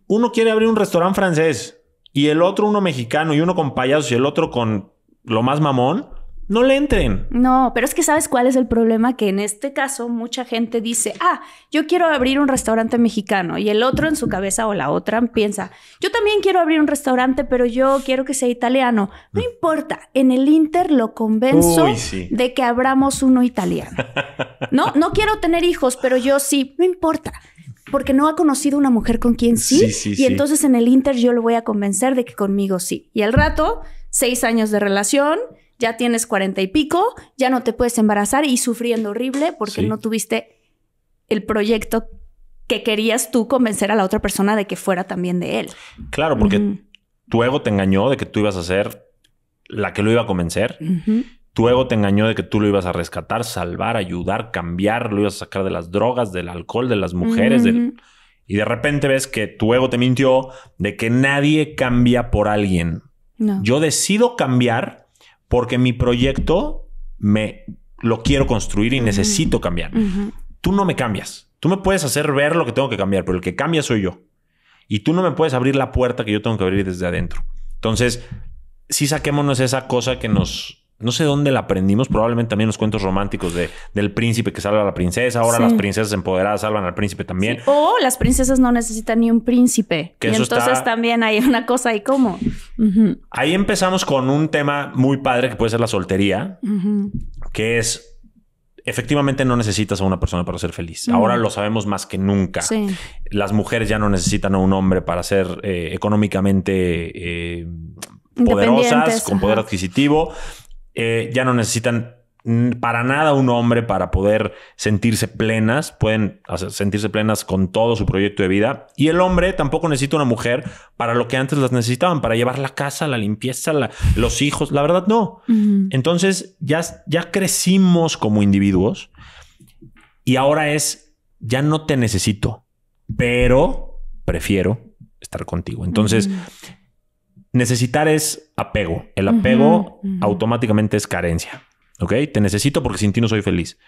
Uno quiere abrir un restaurante francés y el otro uno mexicano y uno con payasos y el otro con lo más mamón. No le entren. No, pero es que sabes cuál es el problema, que en este caso mucha gente dice, ah, yo quiero abrir un restaurante mexicano y el otro en su cabeza o la otra piensa, yo también quiero abrir un restaurante, pero yo quiero que sea italiano. No mm. importa, en el Inter lo convenzo de que abramos uno italiano. no, no quiero tener hijos, pero yo sí, no importa porque no ha conocido una mujer con quien sí, y entonces en el Inter yo lo voy a convencer de que conmigo sí. Y al rato, seis años de relación, ya tienes cuarenta y pico, ya no te puedes embarazar y sufriendo horrible porque no tuviste el proyecto que querías tú convencer a la otra persona de que fuera también de él. Claro, porque tu ego te engañó de que tú ibas a ser la que lo iba a convencer. Tu ego te engañó de que tú lo ibas a rescatar, salvar, ayudar, cambiar, lo ibas a sacar de las drogas, del alcohol, de las mujeres, Y de repente ves que tu ego te mintió de que nadie cambia por alguien. Yo decido cambiar porque mi proyecto me lo quiero construir y necesito cambiar. Tú no me cambias. Tú me puedes hacer ver lo que tengo que cambiar, pero el que cambia soy yo. Y tú no me puedes abrir la puerta que yo tengo que abrir desde adentro. Entonces, sí saquémonos esa cosa que nos no sé dónde la aprendimos, probablemente también los cuentos románticos de, del príncipe que salva a la princesa, ahora las princesas empoderadas salvan al príncipe también. O las princesas no necesitan ni un príncipe. y entonces también hay una cosa ahí como. Ahí empezamos con un tema muy padre que puede ser la soltería, que es efectivamente no necesitas a una persona para ser feliz. Ahora lo sabemos más que nunca. Las mujeres ya no necesitan a un hombre para ser eh, económicamente eh, poderosas, con poder adquisitivo. Eh, ya no necesitan para nada un hombre para poder sentirse plenas, pueden sentirse plenas con todo su proyecto de vida. Y el hombre tampoco necesita una mujer para lo que antes las necesitaban, para llevar la casa, la limpieza, los hijos, la verdad no. Entonces ya, ya crecimos como individuos y ahora es, ya no te necesito, pero prefiero estar contigo. Entonces, Necesitar es apego. El apego automáticamente es carencia. ¿Ok? Te necesito porque sin ti no soy feliz.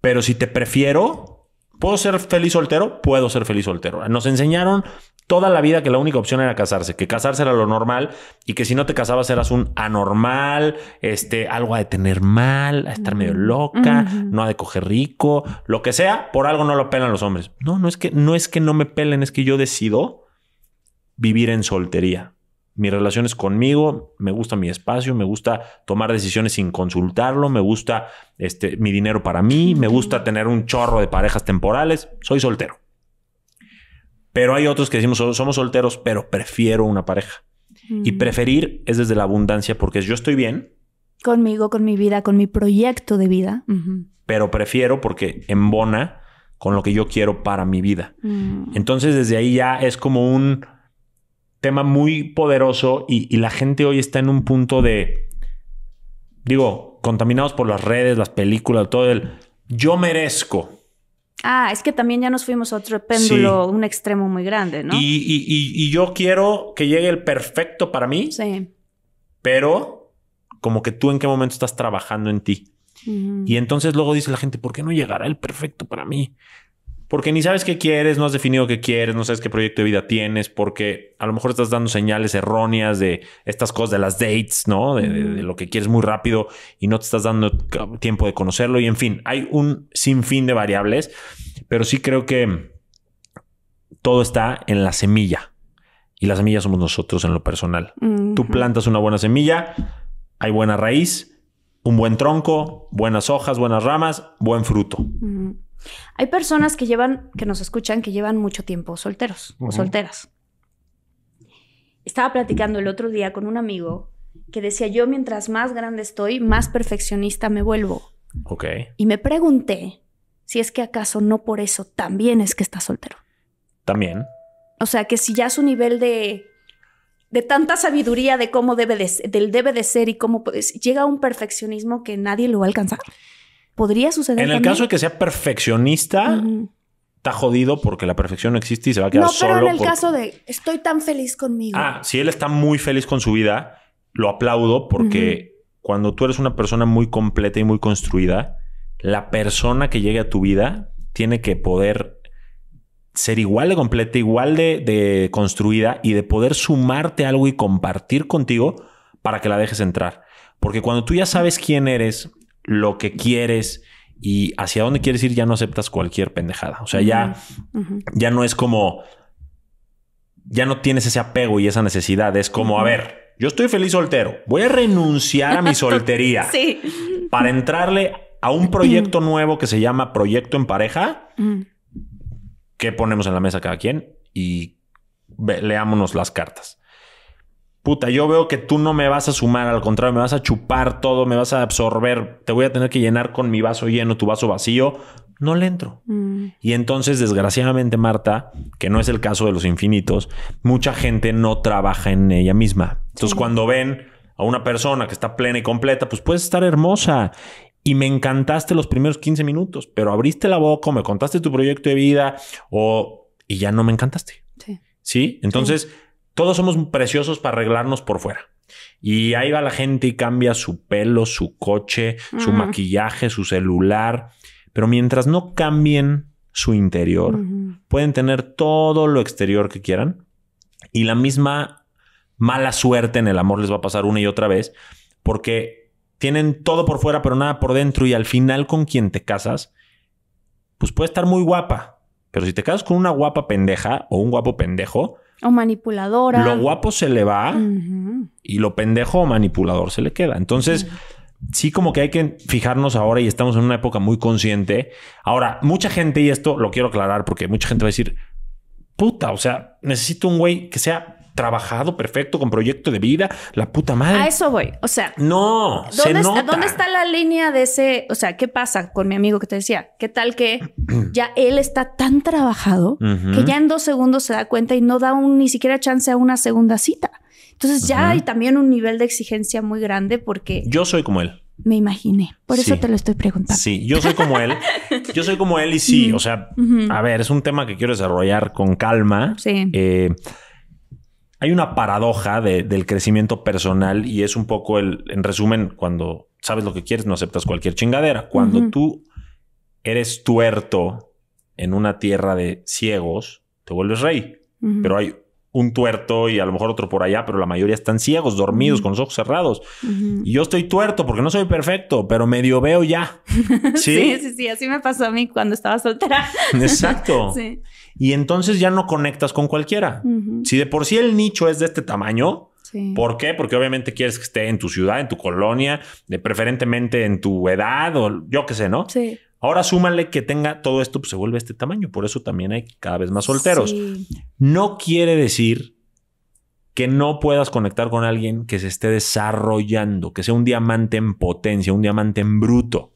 Pero si te prefiero, ¿puedo ser feliz soltero? Puedo ser feliz soltero. Nos enseñaron toda la vida que la única opción era casarse, que casarse era lo normal y que si no te casabas eras un anormal, este, algo a detener mal, a estar medio loca, no a de coger rico, lo que sea, por algo no lo pelan los hombres. No, no es que no es que no me pelen, es que yo decido vivir en soltería. Mi relación es conmigo, me gusta mi espacio, me gusta tomar decisiones sin consultarlo, me gusta este, mi dinero para mí, me gusta tener un chorro de parejas temporales, soy soltero. Pero hay otros que decimos, somos solteros, pero prefiero una pareja. Y mm. preferir es desde la abundancia, porque yo estoy bien. Conmigo, con mi vida, con mi proyecto de vida. Pero prefiero porque embona con lo que yo quiero para mi vida. Mm. Entonces desde ahí ya es como un tema muy poderoso y, la gente hoy está en un punto de, digo, contaminados por las redes, las películas, todo el yo merezco. Ah, es que también ya nos fuimos a otro péndulo, un extremo muy grande, ¿no? Y, yo quiero que llegue el perfecto para mí. Pero como que tú en qué momento estás trabajando en ti. Y entonces luego dice la gente, ¿por qué no llegará el perfecto para mí? Porque ni sabes qué quieres, no has definido qué quieres, no sabes qué proyecto de vida tienes, porque a lo mejor estás dando señales erróneas de estas cosas, de las dates, ¿no? De, lo que quieres muy rápido y no te estás dando tiempo de conocerlo. Y en fin, hay un sinfín de variables, pero sí creo que todo está en la semilla. Y la semilla somos nosotros en lo personal. Tú plantas una buena semilla, hay buena raíz, un buen tronco, buenas hojas, buenas ramas, buen fruto. Hay personas que llevan, que nos escuchan, que llevan mucho tiempo solteros o solteras. Estaba platicando el otro día con un amigo que decía, yo mientras más grande estoy, más perfeccionista me vuelvo. Ok. Y me pregunté si es que acaso no por eso también es que está soltero. También. O sea, que si ya su nivel de, tanta sabiduría de cómo debe de, del debe de ser y cómo puedes, llega a un perfeccionismo que nadie lo va a alcanzar. Podría suceder. En el caso de que sea perfeccionista, está jodido porque la perfección no existe y se va a quedar solo. No, pero en el caso de estoy tan feliz conmigo. Ah, si él está muy feliz con su vida, lo aplaudo porque cuando tú eres una persona muy completa y muy construida, la persona que llegue a tu vida tiene que poder ser igual de completa, igual de, de, construida y de poder sumarte algo y compartir contigo para que la dejes entrar. Porque cuando tú ya sabes quién eres lo que quieres y hacia dónde quieres ir, ya no aceptas cualquier pendejada. O sea, ya, ya no es como, ya no tienes ese apego y esa necesidad. Es como, a ver, yo estoy feliz soltero, voy a renunciar a mi soltería para entrarle a un proyecto nuevo que se llama Proyecto en Pareja. que ponemos en la mesa cada quien? Y leámonos las cartas puta, yo veo que tú no me vas a sumar, al contrario, me vas a chupar todo, me vas a absorber, te voy a tener que llenar con mi vaso lleno, tu vaso vacío, no le entro. Mm. Y entonces, desgraciadamente, Marta, que no es el caso de los infinitos, mucha gente no trabaja en ella misma. Entonces, cuando ven a una persona que está plena y completa, pues puedes estar hermosa. Y me encantaste los primeros 15 minutos, pero abriste la boca, me contaste tu proyecto de vida o... y ya no me encantaste. Sí. ¿Sí? Entonces... Todos somos preciosos para arreglarnos por fuera. Y ahí va la gente y cambia su pelo, su coche, su maquillaje, su celular. Pero mientras no cambien su interior, pueden tener todo lo exterior que quieran. Y la misma mala suerte en el amor les va a pasar una y otra vez. Porque tienen todo por fuera, pero nada por dentro. Y al final con quien te casas, pues puede estar muy guapa. Pero si te casas con una guapa pendeja o un guapo pendejo, o manipuladora. Lo guapo se le va y lo pendejo o manipulador se le queda. Entonces, sí como que hay que fijarnos ahora y estamos en una época muy consciente. Ahora, mucha gente, y esto lo quiero aclarar porque mucha gente va a decir, puta, o sea, necesito un güey que sea trabajado perfecto, con proyecto de vida, la puta madre. A eso voy. O sea, no. ¿dónde, ¿dónde está la línea de ese? O sea, ¿qué pasa con mi amigo que te decía? ¿Qué tal que ya él está tan trabajado que ya en dos segundos se da cuenta y no da ni siquiera chance a una segunda cita? Entonces ya hay también un nivel de exigencia muy grande porque... Yo soy como él. Me imaginé. Por eso te lo estoy preguntando. Sí, yo soy como él. yo soy como él y sí, o sea, a ver, es un tema que quiero desarrollar con calma. Sí. Eh, hay una paradoja del crecimiento personal y es un poco el, en resumen, cuando sabes lo que quieres, no aceptas cualquier chingadera. Cuando tú eres tuerto en una tierra de ciegos, te vuelves rey. Pero hay un tuerto y a lo mejor otro por allá, pero la mayoría están ciegos, dormidos, con los ojos cerrados. Y yo estoy tuerto porque no soy perfecto, pero medio veo ya. ¿Sí? sí, sí, sí, así me pasó a mí cuando estaba soltera. Exacto. sí. Y entonces ya no conectas con cualquiera. Si de por sí el nicho es de este tamaño, ¿por qué? Porque obviamente quieres que esté en tu ciudad, en tu colonia, preferentemente en tu edad o yo qué sé, ¿no? Sí. Ahora súmale que tenga todo esto, pues se vuelve este tamaño. Por eso también hay cada vez más solteros. No quiere decir que no puedas conectar con alguien que se esté desarrollando, que sea un diamante en potencia, un diamante en bruto.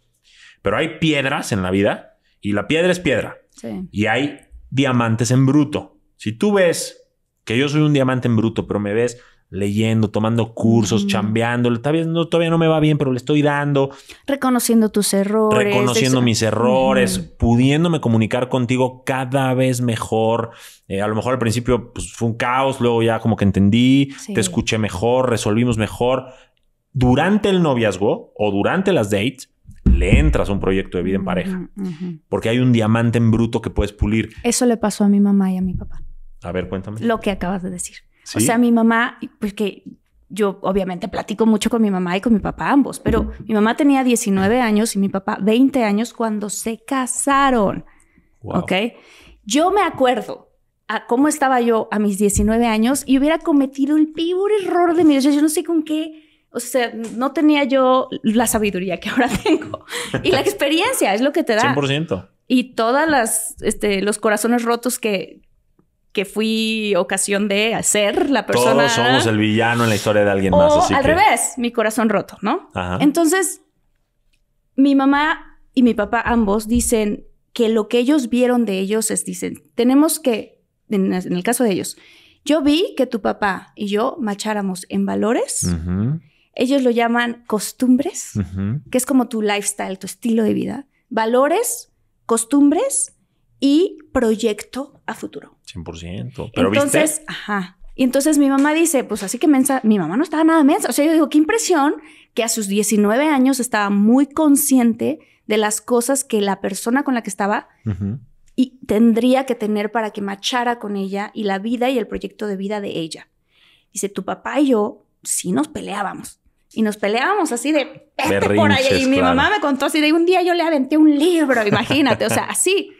Pero hay piedras en la vida y la piedra es piedra. Sí. Y hay diamantes en bruto. Si tú ves que yo soy un diamante en bruto, pero me ves leyendo, tomando cursos, mm. chambeando, todavía no, todavía no me va bien, pero le estoy dando. Reconociendo tus errores. Reconociendo mis errores, pudiéndome comunicar contigo cada vez mejor. Eh, a lo mejor al principio pues, fue un caos, luego ya como que entendí, te escuché mejor, resolvimos mejor. Durante el noviazgo o durante las dates, le entras a un proyecto de vida en pareja. Porque hay un diamante en bruto que puedes pulir. Eso le pasó a mi mamá y a mi papá. A ver, cuéntame. Lo que acabas de decir. O sea, mi mamá, pues que yo obviamente platico mucho con mi mamá y con mi papá ambos, pero mi mamá tenía 19 años y mi papá 20 años cuando se casaron. ¿Ok? Yo me acuerdo a cómo estaba yo a mis 19 años y hubiera cometido el peor error de mi vida. Yo no sé con qué o sea, no tenía yo la sabiduría que ahora tengo. Y la experiencia es lo que te da. 100%. Y todas las, este, los corazones rotos que, que fui ocasión de hacer la persona. Todos somos el villano en la historia de alguien más. Así al revés, mi corazón roto, ¿no? Ajá. Entonces, mi mamá y mi papá ambos dicen que lo que ellos vieron de ellos es, dicen, tenemos que, en, el caso de ellos, yo vi que tu papá y yo macháramos en valores. Ellos lo llaman costumbres, que es como tu lifestyle, tu estilo de vida. Valores, costumbres y proyecto a futuro. 100%. Pero entonces, ajá. Y entonces mi mamá dice, pues así que mensa, mi mamá no estaba nada mensa. O sea, yo digo, qué impresión que a sus 19 años estaba muy consciente de las cosas que la persona con la que estaba y tendría que tener para que machara con ella y la vida y el proyecto de vida de ella. Dice, tu papá y yo sí nos peleábamos. Y nos peleábamos así de por allá. Y mi mamá me contó así de un día yo le aventé un libro, imagínate, o sea, así.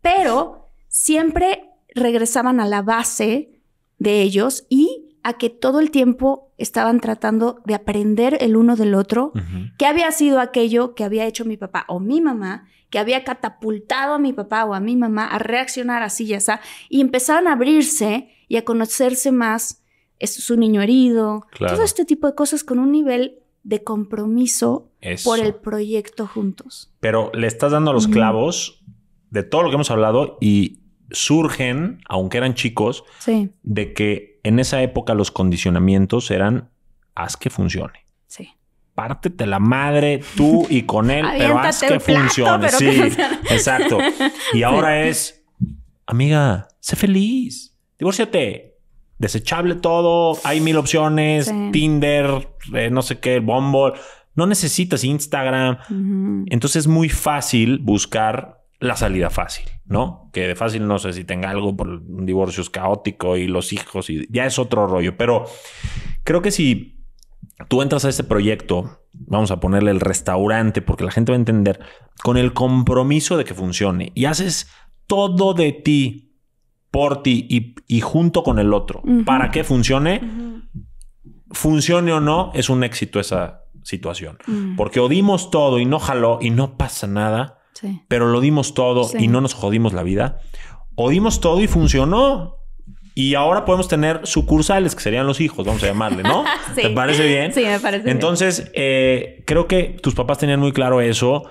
Pero siempre regresaban a la base de ellos y a que todo el tiempo estaban tratando de aprender el uno del otro, qué había sido aquello que había hecho mi papá o mi mamá, que había catapultado a mi papá o a mi mamá a reaccionar así y así, y empezaban a abrirse y a conocerse más es su niño herido, todo este tipo de cosas con un nivel de compromiso por el proyecto juntos. Pero le estás dando los clavos de todo lo que hemos hablado y surgen, aunque eran chicos, de que en esa época los condicionamientos eran haz que funcione. Sí. Pártete la madre tú y con él, pero haz que funcione. sí, exacto. Y ahora es, amiga, sé feliz, divórciate, desechable todo, hay mil opciones, Tinder, eh, no sé qué, Bumble, no necesitas Instagram. Entonces es muy fácil buscar la salida fácil, ¿no? Que de fácil no sé si tenga algo por un divorcio es caótico y los hijos y ya es otro rollo, pero creo que si tú entras a este proyecto, vamos a ponerle el restaurante porque la gente va a entender con el compromiso de que funcione y haces todo de ti por ti y, junto con el otro para que funcione, funcione o no, es un éxito esa situación. Porque o todo y no jaló y no pasa nada, pero lo dimos todo y no nos jodimos la vida, o dimos todo y funcionó. Y ahora podemos tener sucursales, que serían los hijos, vamos a llamarle, ¿no? ¿Te parece bien? Entonces, eh, creo que tus papás tenían muy claro eso.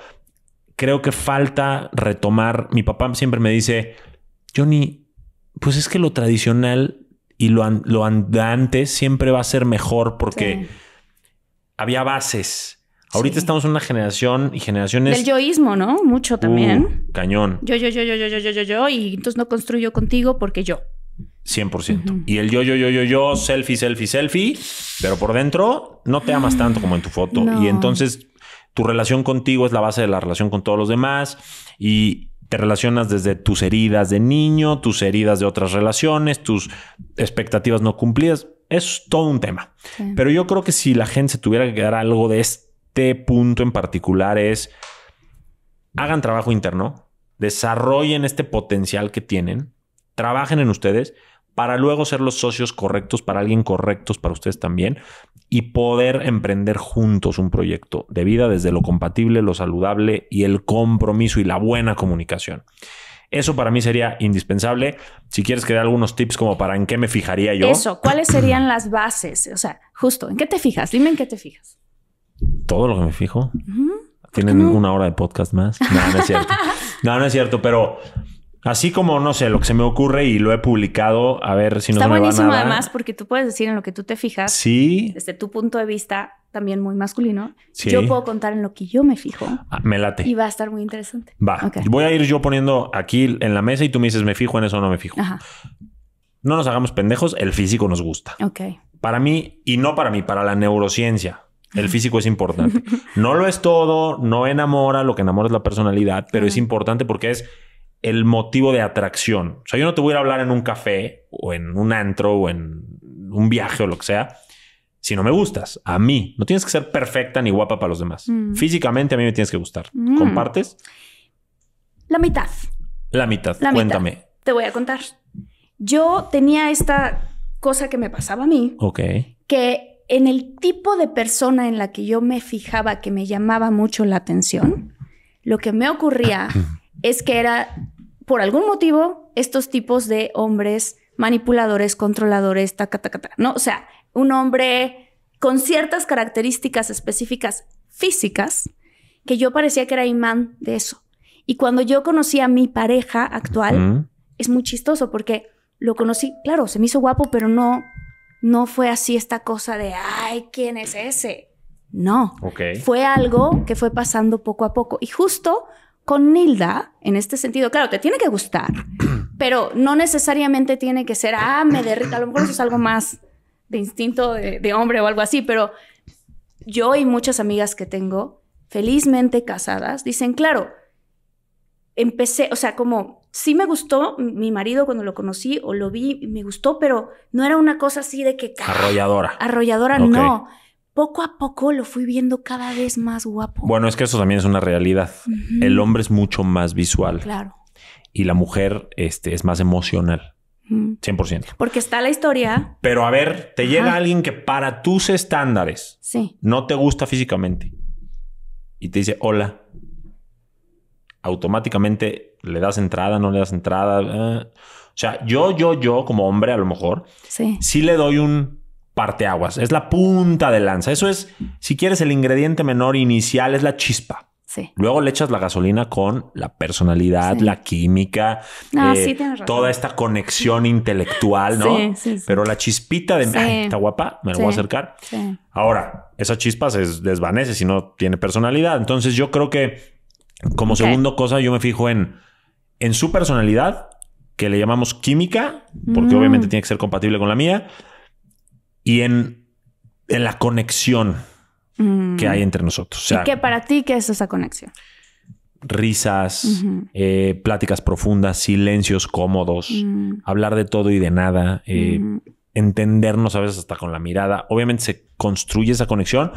Creo que falta retomar. Mi papá siempre me dice, Johnny, pues es que lo tradicional y lo, lo andante siempre va a ser mejor porque había bases. Ahorita estamos en una generación y generaciones. Del yoísmo, ¿no? Mucho también. cañón. Yo, yo, yo, yo, yo, yo, yo, yo, y entonces no construyo contigo porque yo. 100%. Y el yo, yo, yo, yo, yo, selfie, selfie, selfie, pero por dentro no te amas tanto como en tu foto. Y entonces tu relación contigo es la base de la relación con todos los demás. Y, te relacionas desde tus heridas de niño, tus heridas de otras relaciones, tus expectativas no cumplidas. Es todo un tema. Pero yo creo que si la gente se tuviera que dar algo de este punto en particular es, hagan trabajo interno, desarrollen este potencial que tienen, trabajen en ustedes para luego ser los socios correctos para alguien correctos para ustedes también y poder emprender juntos un proyecto de vida desde lo compatible, lo saludable y el compromiso y la buena comunicación. Eso para mí sería indispensable. Si quieres que dé algunos tips como para en qué me fijaría yo. Eso, ¿cuáles serían las bases? O sea, justo, ¿en qué te fijas? Dime en qué te fijas. Todo lo que me fijo. Tienen una hora de podcast más. No, no es cierto. no, no es cierto, pero Así como, no sé, lo que se me ocurre y lo he publicado, a ver si no Está me buenísimo nada. además porque tú puedes decir en lo que tú te fijas. Sí. Desde tu punto de vista, también muy masculino. Sí. Yo puedo contar en lo que yo me fijo. Ah, me late. Y va a estar muy interesante. Va. Voy a ir yo poniendo aquí en la mesa y tú me dices, ¿me fijo en eso o no me fijo? No nos hagamos pendejos, el físico nos gusta. Ok. Para mí, y no para mí, para la neurociencia. El físico es importante. No lo es todo, no enamora, lo que enamora es la personalidad, pero es importante porque es el motivo de atracción. O sea, yo no te voy a hablar en un café o en un antro o en un viaje o lo que sea. Si no me gustas, a mí. No tienes que ser perfecta ni guapa para los demás. Mm. Físicamente a mí me tienes que gustar. Mm. ¿Compartes? La mitad. La mitad. Cuéntame. Te voy a contar. Yo tenía esta cosa que me pasaba a mí. Ok. Que en el tipo de persona en la que yo me fijaba que me llamaba mucho la atención, lo que me ocurría es que era, por algún motivo, estos tipos de hombres manipuladores, controladores, ta, ¿no? O sea, un hombre con ciertas características específicas físicas que yo parecía que era imán de eso. Y cuando yo conocí a mi pareja actual, es muy chistoso porque lo conocí, claro, se me hizo guapo, pero no, no fue así esta cosa de, ay, ¿quién es ese? No. Fue algo que fue pasando poco a poco. Y justo con Nilda, en este sentido, claro, te tiene que gustar, pero no necesariamente tiene que ser, ah, me derrita, a lo mejor eso es algo más de instinto de, hombre o algo así, pero yo y muchas amigas que tengo, felizmente casadas, dicen, claro, empecé, o sea, como sí me gustó mi marido cuando lo conocí o lo vi, me gustó, pero no era una cosa así de que... Arrolladora. Arrolladora, no poco a poco lo fui viendo cada vez más guapo. Bueno, es que eso también es una realidad. El hombre es mucho más visual. Claro. Y la mujer este, es más emocional. 100%. Mm. Porque está la historia. Pero a ver, te llega alguien que para tus estándares no te gusta físicamente y te dice hola. Automáticamente le das entrada, no le das entrada. Ah. O sea, yo, yo, yo, como hombre, a lo mejor, sí le doy un aguas es la punta de lanza. Eso es, si quieres, el ingrediente menor inicial, es la chispa. Luego le echas la gasolina con la personalidad, la química, eh, toda esta conexión intelectual, ¿no? Pero la chispita de Ay, está guapa, me la voy a acercar. Ahora, esa chispa se desvanece si no tiene personalidad. Entonces, yo creo que como segundo cosa, yo me fijo en, en su personalidad, que le llamamos química, porque mm. obviamente tiene que ser compatible con la mía y en, en la conexión que mm. hay entre nosotros. O sea, que para ti qué es esa conexión? Risas, eh, pláticas profundas, silencios cómodos, hablar de todo y de nada, eh, entendernos a veces hasta con la mirada. Obviamente se construye esa conexión,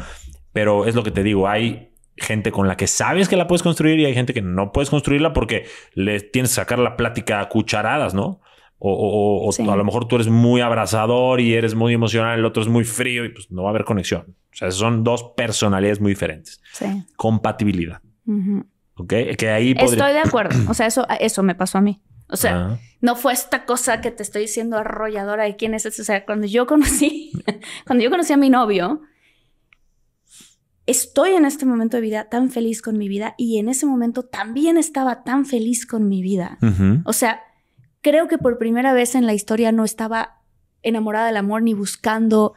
pero es lo que te digo, hay gente con la que sabes que la puedes construir y hay gente que no puedes construirla porque le tienes que sacar la plática a cucharadas, ¿no? O, a lo mejor tú eres muy abrazador y eres muy emocional, el otro es muy frío y pues no va a haber conexión. O sea, son dos personalidades muy diferentes. Sí. Compatibilidad. ¿Ok? Que ahí Estoy de acuerdo. O sea, eso, eso me pasó a mí. O sea, ah. no fue esta cosa que te estoy diciendo arrolladora de quién es ese. O sea, cuando yo conocí, cuando yo conocí a mi novio, estoy en este momento de vida tan feliz con mi vida y en ese momento también estaba tan feliz con mi vida. O sea, creo que por primera vez en la historia no estaba enamorada del amor ni buscando.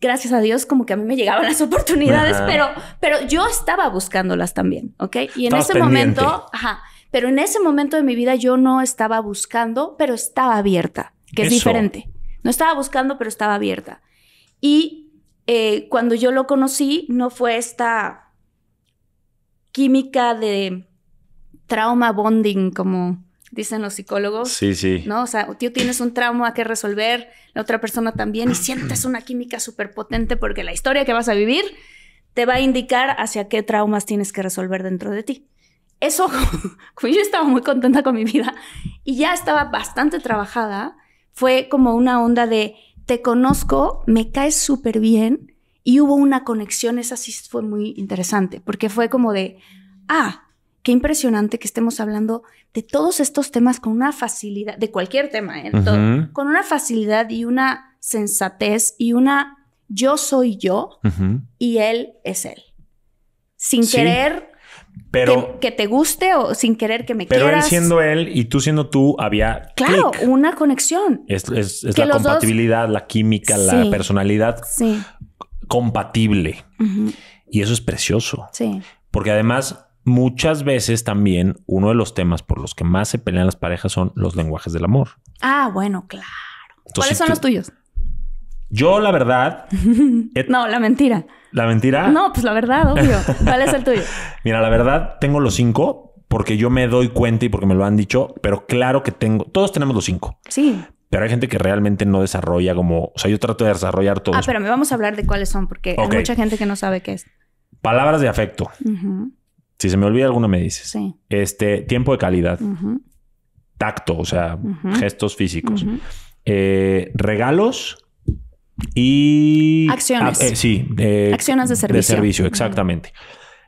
Gracias a Dios, como que a mí me llegaban las oportunidades, pero, pero yo estaba buscándolas también, ¿ok? Y en ese momento, ajá, pero en ese momento de mi vida yo no estaba buscando, pero estaba abierta, que es diferente. No estaba buscando, pero estaba abierta. Y eh, cuando yo lo conocí, no fue esta química de trauma bonding como dicen los psicólogos. Sí, sí. ¿No? O sea, tío, tienes un trauma que resolver, la otra persona también, y sientes una química súper potente porque la historia que vas a vivir te va a indicar hacia qué traumas tienes que resolver dentro de ti. Eso, yo estaba muy contenta con mi vida y ya estaba bastante trabajada, fue como una onda de te conozco, me caes súper bien y hubo una conexión, esa sí fue muy interesante, porque fue como de, ah, qué impresionante que estemos hablando de todos estos temas con una facilidad, de cualquier tema, ¿eh? con una facilidad y una sensatez y una yo soy yo y él es él. Sin querer que, te guste o sin querer que me pero Pero él siendo él y tú siendo tú había. Claro, una conexión. Es, la compatibilidad, la química, la personalidad sí. compatible. Y eso es precioso. Sí. Porque además muchas veces también uno de los temas por los que más se pelean las parejas son los lenguajes del amor. Ah, bueno, claro. ¿Cuáles son los tuyos? Yo, la verdad. no, la mentira. ¿La mentira? No, pues la verdad, obvio. ¿Cuál es el tuyo? Mira, la verdad, tengo los cinco porque yo me doy cuenta y porque me lo han dicho, pero claro que tengo. Todos tenemos los cinco. Sí. Pero hay gente que realmente no desarrolla como. O sea, yo trato de desarrollar todos. Ah, pero me vamos a hablar de cuáles son, porque hay mucha gente que no sabe qué es. Palabras de afecto. Ajá. Si se me olvida alguno, me dices. Sí. Este, tiempo de calidad. Tacto, o sea, gestos físicos. Eh, regalos y... Acciones. Ah, eh, sí. Acciones de servicio. De servicio, exactamente.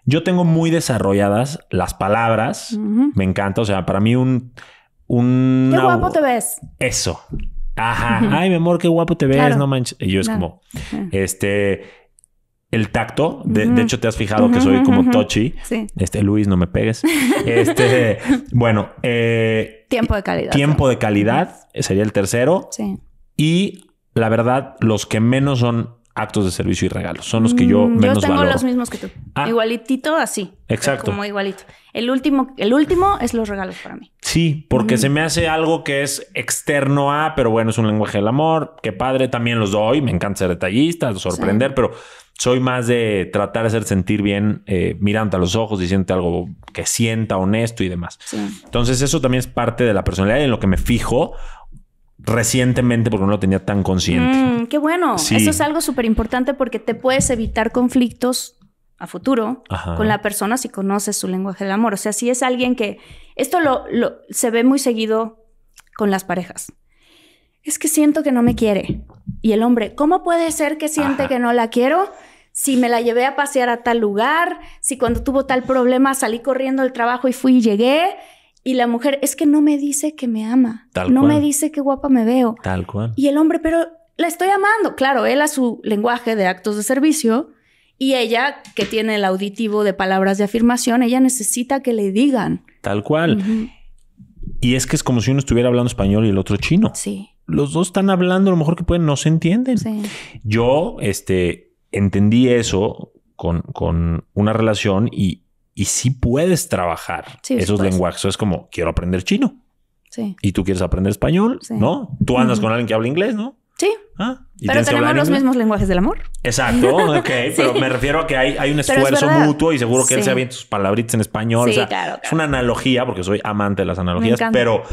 Yo tengo muy desarrolladas las palabras. Me encanta. O sea, para mí un... un ¡Qué guapo te ves! Eso. Ajá. Ay, mi amor, qué guapo te ves. No manches. Y yo es como... Este el tacto. De, hecho, te has fijado que soy como tochi touchy. Este, Luis, no me pegues. Este, bueno. Eh, tiempo de calidad. Tiempo de calidad sería el tercero. Sí. Y la verdad, los que menos son actos de servicio y regalos. Son los que yo mm, menos valoro. Yo tengo los mismos que tú. Ah. Igualitito así. Exacto. Como igualito. El último, el último es los regalos para mí. Sí, porque se me hace algo que es externo a, pero bueno, es un lenguaje del amor. Qué padre, también los doy. Me encanta ser detallista, sorprender, pero soy más de tratar de hacer sentir bien, eh, mirándote a los ojos, diciéndote algo que sienta honesto y demás. Entonces, eso también es parte de la personalidad y en lo que me fijo recientemente porque no lo tenía tan consciente. Mm, qué bueno. Eso es algo súper importante porque te puedes evitar conflictos a futuro con la persona si conoces su lenguaje del amor. O sea, si es alguien que... Esto lo, se ve muy seguido con las parejas. Es que siento que no me quiere. Y el hombre, ¿cómo puede ser que siente que no la quiero? Si me la llevé a pasear a tal lugar, si cuando tuvo tal problema salí corriendo del trabajo y fui y llegué. Y la mujer, es que no me dice que me ama. Tal no me dice qué guapa me veo. Tal cual. Y el hombre, pero la estoy amando. Claro, él a su lenguaje de actos de servicio y ella, que tiene el auditivo de palabras de afirmación, ella necesita que le digan. Tal cual. Y es que es como si uno estuviera hablando español y el otro chino. Sí los dos están hablando lo mejor que pueden, no se entienden. Yo este, entendí eso con, una relación y, y sí puedes trabajar esos lenguajes. es como, quiero aprender chino. Y tú quieres aprender español, ¿no? Tú andas con alguien que habla inglés, ¿no? Sí. Ah, pero tenemos los mismos lenguajes del amor. Exacto, ok. Pero me refiero a que hay, hay un esfuerzo mutuo y seguro que él se tus sus palabritas en español. Es una analogía, porque soy amante de las analogías, pero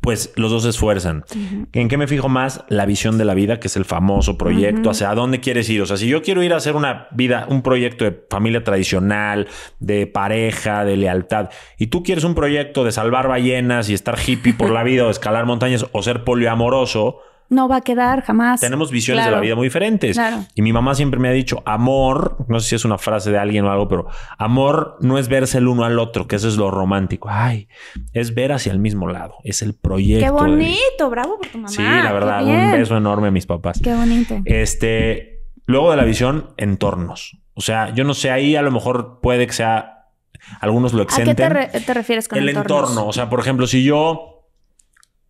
pues los dos se esfuerzan. ¿En qué me fijo más? La visión de la vida, que es el famoso proyecto, hacia dónde quieres ir. O sea, si yo quiero ir a hacer una vida, un proyecto de familia tradicional, de pareja, de lealtad, y tú quieres un proyecto de salvar ballenas y estar hippie por la vida o escalar montañas o ser poliamoroso, no va a quedar jamás. Tenemos visiones de la vida muy diferentes. Y mi mamá siempre me ha dicho, amor, no sé si es una frase de alguien o algo, pero amor no es verse el uno al otro, que eso es lo romántico. Ay, es ver hacia el mismo lado, es el proyecto. Qué bonito, bravo por tu mamá. Sí, la verdad, un beso enorme a mis papás. Qué bonito. Este, luego de la visión, entornos. O sea, yo no sé, ahí a lo mejor puede que sea algunos lo exenten. ¿A qué te, refieres con el entorno? O sea, por ejemplo, si yo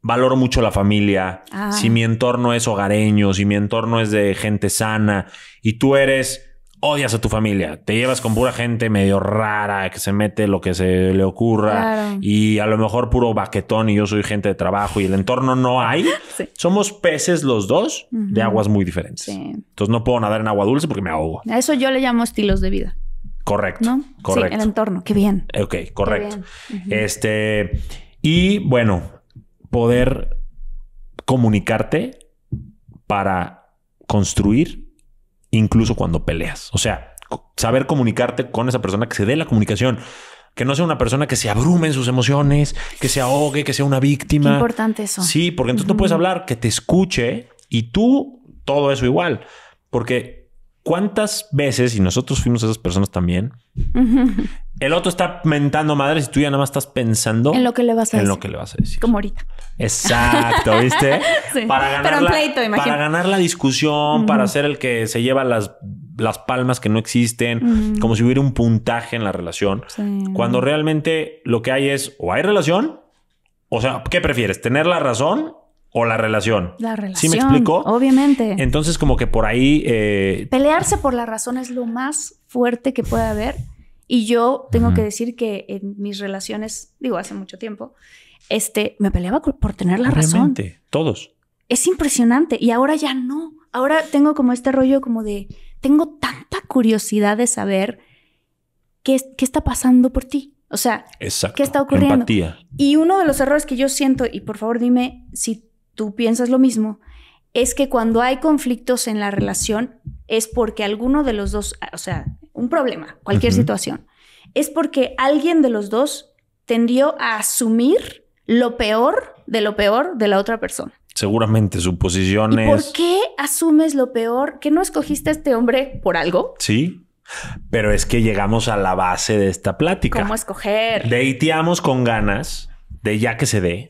valoro mucho la familia, ah. si mi entorno es hogareño, si mi entorno es de gente sana y tú eres odias a tu familia, te llevas con pura gente medio rara, que se mete lo que se le ocurra y a lo mejor puro baquetón y yo soy gente de trabajo y el entorno no hay, somos peces los dos de aguas muy diferentes. Entonces no puedo nadar en agua dulce porque me ahogo. A eso yo le llamo estilos de vida. Correcto. Correcto. Sí, el entorno, qué bien. Ok, correcto. Este, y bueno, poder comunicarte para construir incluso cuando peleas. O sea, saber comunicarte con esa persona que se dé la comunicación. Que no sea una persona que se abrume en sus emociones, que se ahogue, que sea una víctima. Qué importante eso. Sí, porque entonces no puedes hablar, que te escuche y tú todo eso igual. Porque ¿Cuántas veces, y nosotros fuimos esas personas también, el otro está mentando madres y tú ya nada más estás pensando en lo que le vas a en lo que le vas a decir. Como ahorita. Exacto, ¿viste? sí. Para ganar, Pero la, para ganar la discusión, para ser el que se lleva las, palmas que no existen, como si hubiera un puntaje en la relación. Cuando realmente lo que hay es o hay relación, o sea, ¿qué prefieres? ¿Tener la razón o la relación. La relación. ¿Sí me explico? Obviamente. Entonces, como que por ahí. Eh, Pelearse por la razón es lo más fuerte que puede haber. Y yo tengo que decir que en mis relaciones, digo, hace mucho tiempo, este, me peleaba por tener la Obviamente, razón. todos. Es impresionante. Y ahora ya no. Ahora tengo como este rollo como de, tengo tanta curiosidad de saber qué, qué está pasando por ti. O sea, qué está ocurriendo. Empatía. Y uno de los errores que yo siento, y por favor dime si tú piensas lo mismo, es que cuando hay conflictos en la relación es porque alguno de los dos, o sea, un problema, cualquier situación, es porque alguien de los dos tendió a asumir lo peor de lo peor de la otra persona. Seguramente suposiciones. ¿Y ¿Por qué asumes lo peor? ¿Que no escogiste a este hombre por algo? Sí. Pero es que llegamos a la base de esta plática. ¿Cómo escoger? Deiteamos con ganas de ya que se dé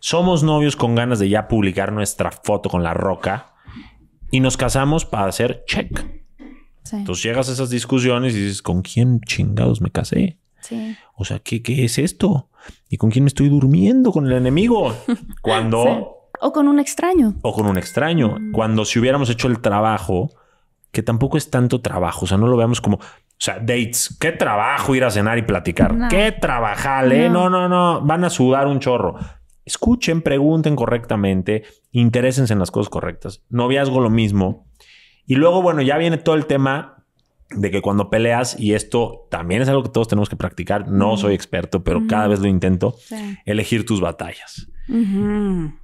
somos novios con ganas de ya publicar nuestra foto con la roca y nos casamos para hacer check. Entonces llegas a esas discusiones y dices, ¿con quién chingados me casé? O sea, ¿qué, es esto? ¿Y con quién me estoy durmiendo? ¿Con el enemigo? Cuando... O con un extraño. O con un extraño. Mm. Cuando si hubiéramos hecho el trabajo, que tampoco es tanto trabajo, o sea, no lo veamos como, o sea, dates, qué trabajo ir a cenar y platicar, qué trabajar, ¿eh? no, no, no, van a sudar un chorro escuchen, pregunten correctamente, interésense en las cosas correctas. Noviazgo lo mismo. Y luego, bueno, ya viene todo el tema de que cuando peleas, y esto también es algo que todos tenemos que practicar, no soy experto, pero cada vez lo intento, elegir tus batallas.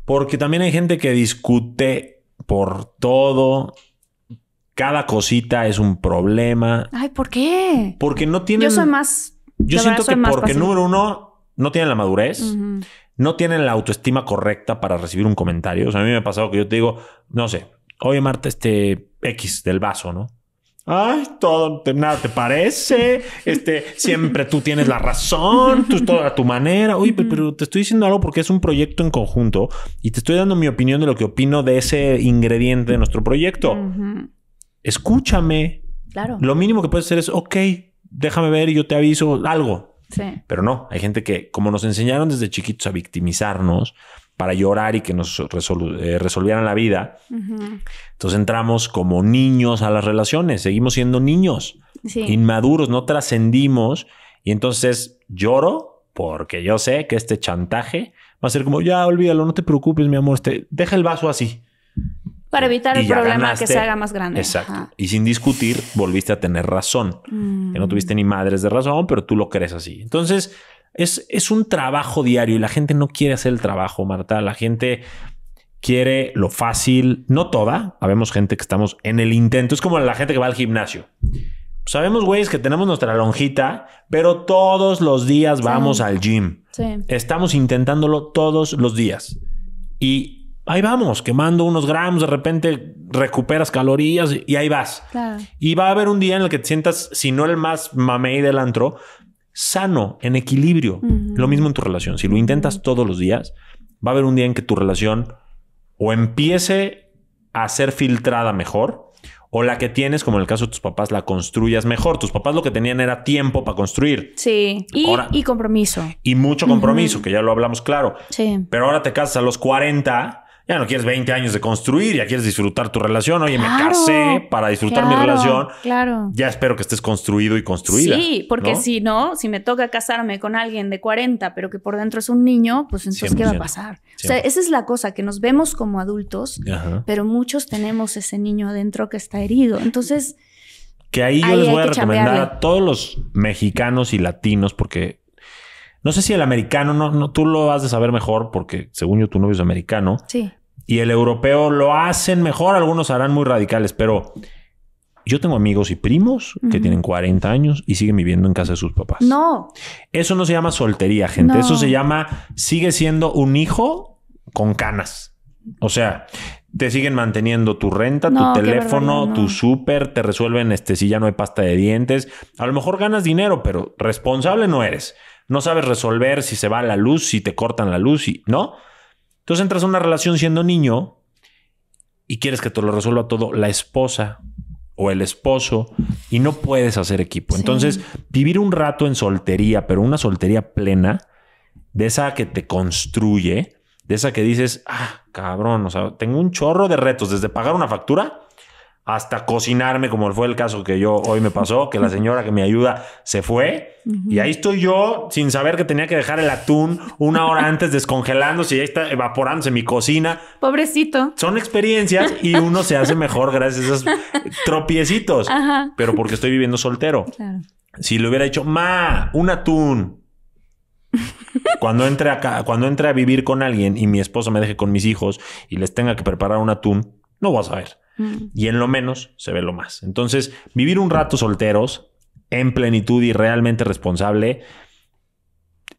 Porque también hay gente que discute por todo, cada cosita es un problema. Ay, ¿por qué? Porque no tienen... Yo soy más... Yo siento que porque, número uno, no tienen la madurez no tienen la autoestima correcta para recibir un comentario. O sea, a mí me ha pasado que yo te digo, no sé, oye Marta, este X del vaso, ¿no? Ay, todo, nada te parece. Este, siempre tú tienes la razón, tú todo a tu manera. Oye, pero, te estoy diciendo algo porque es un proyecto en conjunto y te estoy dando mi opinión de lo que opino de ese ingrediente de nuestro proyecto. Escúchame. Claro. Lo mínimo que puedes hacer es, ok, déjame ver y yo te aviso algo. Pero no, hay gente que, como nos enseñaron desde chiquitos a victimizarnos, para llorar y que nos eh, resolvieran la vida. Entonces entramos como niños a las relaciones, seguimos siendo niños, inmaduros, no trascendimos y entonces lloro porque yo sé que este chantaje va a ser como, ya olvídalo, no te preocupes mi amor, te este, deja el vaso así. Para evitar el problema que se haga más grande. Exacto. Y sin discutir, volviste a tener razón. Mm. Que no tuviste ni madres de razón, pero tú lo crees así. Entonces, es, es un trabajo diario y la gente no quiere hacer el trabajo, Marta. La gente quiere lo fácil. No toda. Habemos gente que estamos en el intento. Es como la gente que va al gimnasio. Sabemos, pues güeyes, que tenemos nuestra lonjita, pero todos los días vamos al gym. Sí. Estamos intentándolo todos los días. Y ahí vamos, quemando unos gramos, de repente recuperas calorías y ahí vas. Y va a haber un día en el que te sientas, si no el más mamey del antro, sano, en equilibrio. Lo mismo en tu relación. Si lo intentas todos los días, va a haber un día en que tu relación o empiece a ser filtrada mejor, o la que tienes, como en el caso de tus papás, la construyas mejor. Tus papás lo que tenían era tiempo para construir. Sí. Y, compromiso. Y mucho compromiso, que ya lo hablamos claro. Sí. Pero ahora te casas a los 40 ya no quieres 20 años de construir, ya quieres disfrutar tu relación. Oye, me casé para disfrutar mi relación. Claro. Ya espero que estés construido y construida. Sí, porque si no, si me toca casarme con alguien de 40, pero que por dentro es un niño, pues entonces, ¿qué va a pasar? O sea, esa es la cosa, que nos vemos como adultos, pero muchos tenemos ese niño adentro que está herido. Entonces. Que ahí yo les voy a recomendar a todos los mexicanos y latinos, porque no sé si el americano, no, tú lo vas de saber mejor porque según yo tu novio es americano. Sí y el europeo lo hacen mejor, algunos harán muy radicales, pero yo tengo amigos y primos que tienen 40 años y siguen viviendo en casa de sus papás. No. Eso no se llama soltería, gente. Eso se llama, sigue siendo un hijo con canas. O sea, te siguen manteniendo tu renta, tu teléfono, tu súper, te resuelven este si ya no hay pasta de dientes. A lo mejor ganas dinero, pero responsable no eres. No sabes resolver si se va la luz, si te cortan la luz, y, ¿no? Entonces entras a una relación siendo niño y quieres que te lo resuelva todo la esposa o el esposo y no puedes hacer equipo. Entonces, vivir un rato en soltería, pero una soltería plena, de esa que te construye, de esa que dices, ah, cabrón, o sea, tengo un chorro de retos, desde pagar una factura hasta cocinarme, como fue el caso que yo hoy me pasó, que la señora que me ayuda se fue y ahí estoy yo sin saber que tenía que dejar el atún una hora antes descongelándose y ahí está evaporándose mi cocina. Pobrecito. Son experiencias y uno se hace mejor gracias a esos tropiecitos, pero porque estoy viviendo soltero. Claro. Si le hubiera dicho, ma, un atún. Cuando entre, cuando entre a vivir con alguien y mi esposo me deje con mis hijos y les tenga que preparar un atún, no voy a saber. Mm. Y en lo menos se ve lo más. Entonces, vivir un rato solteros, en plenitud y realmente responsable,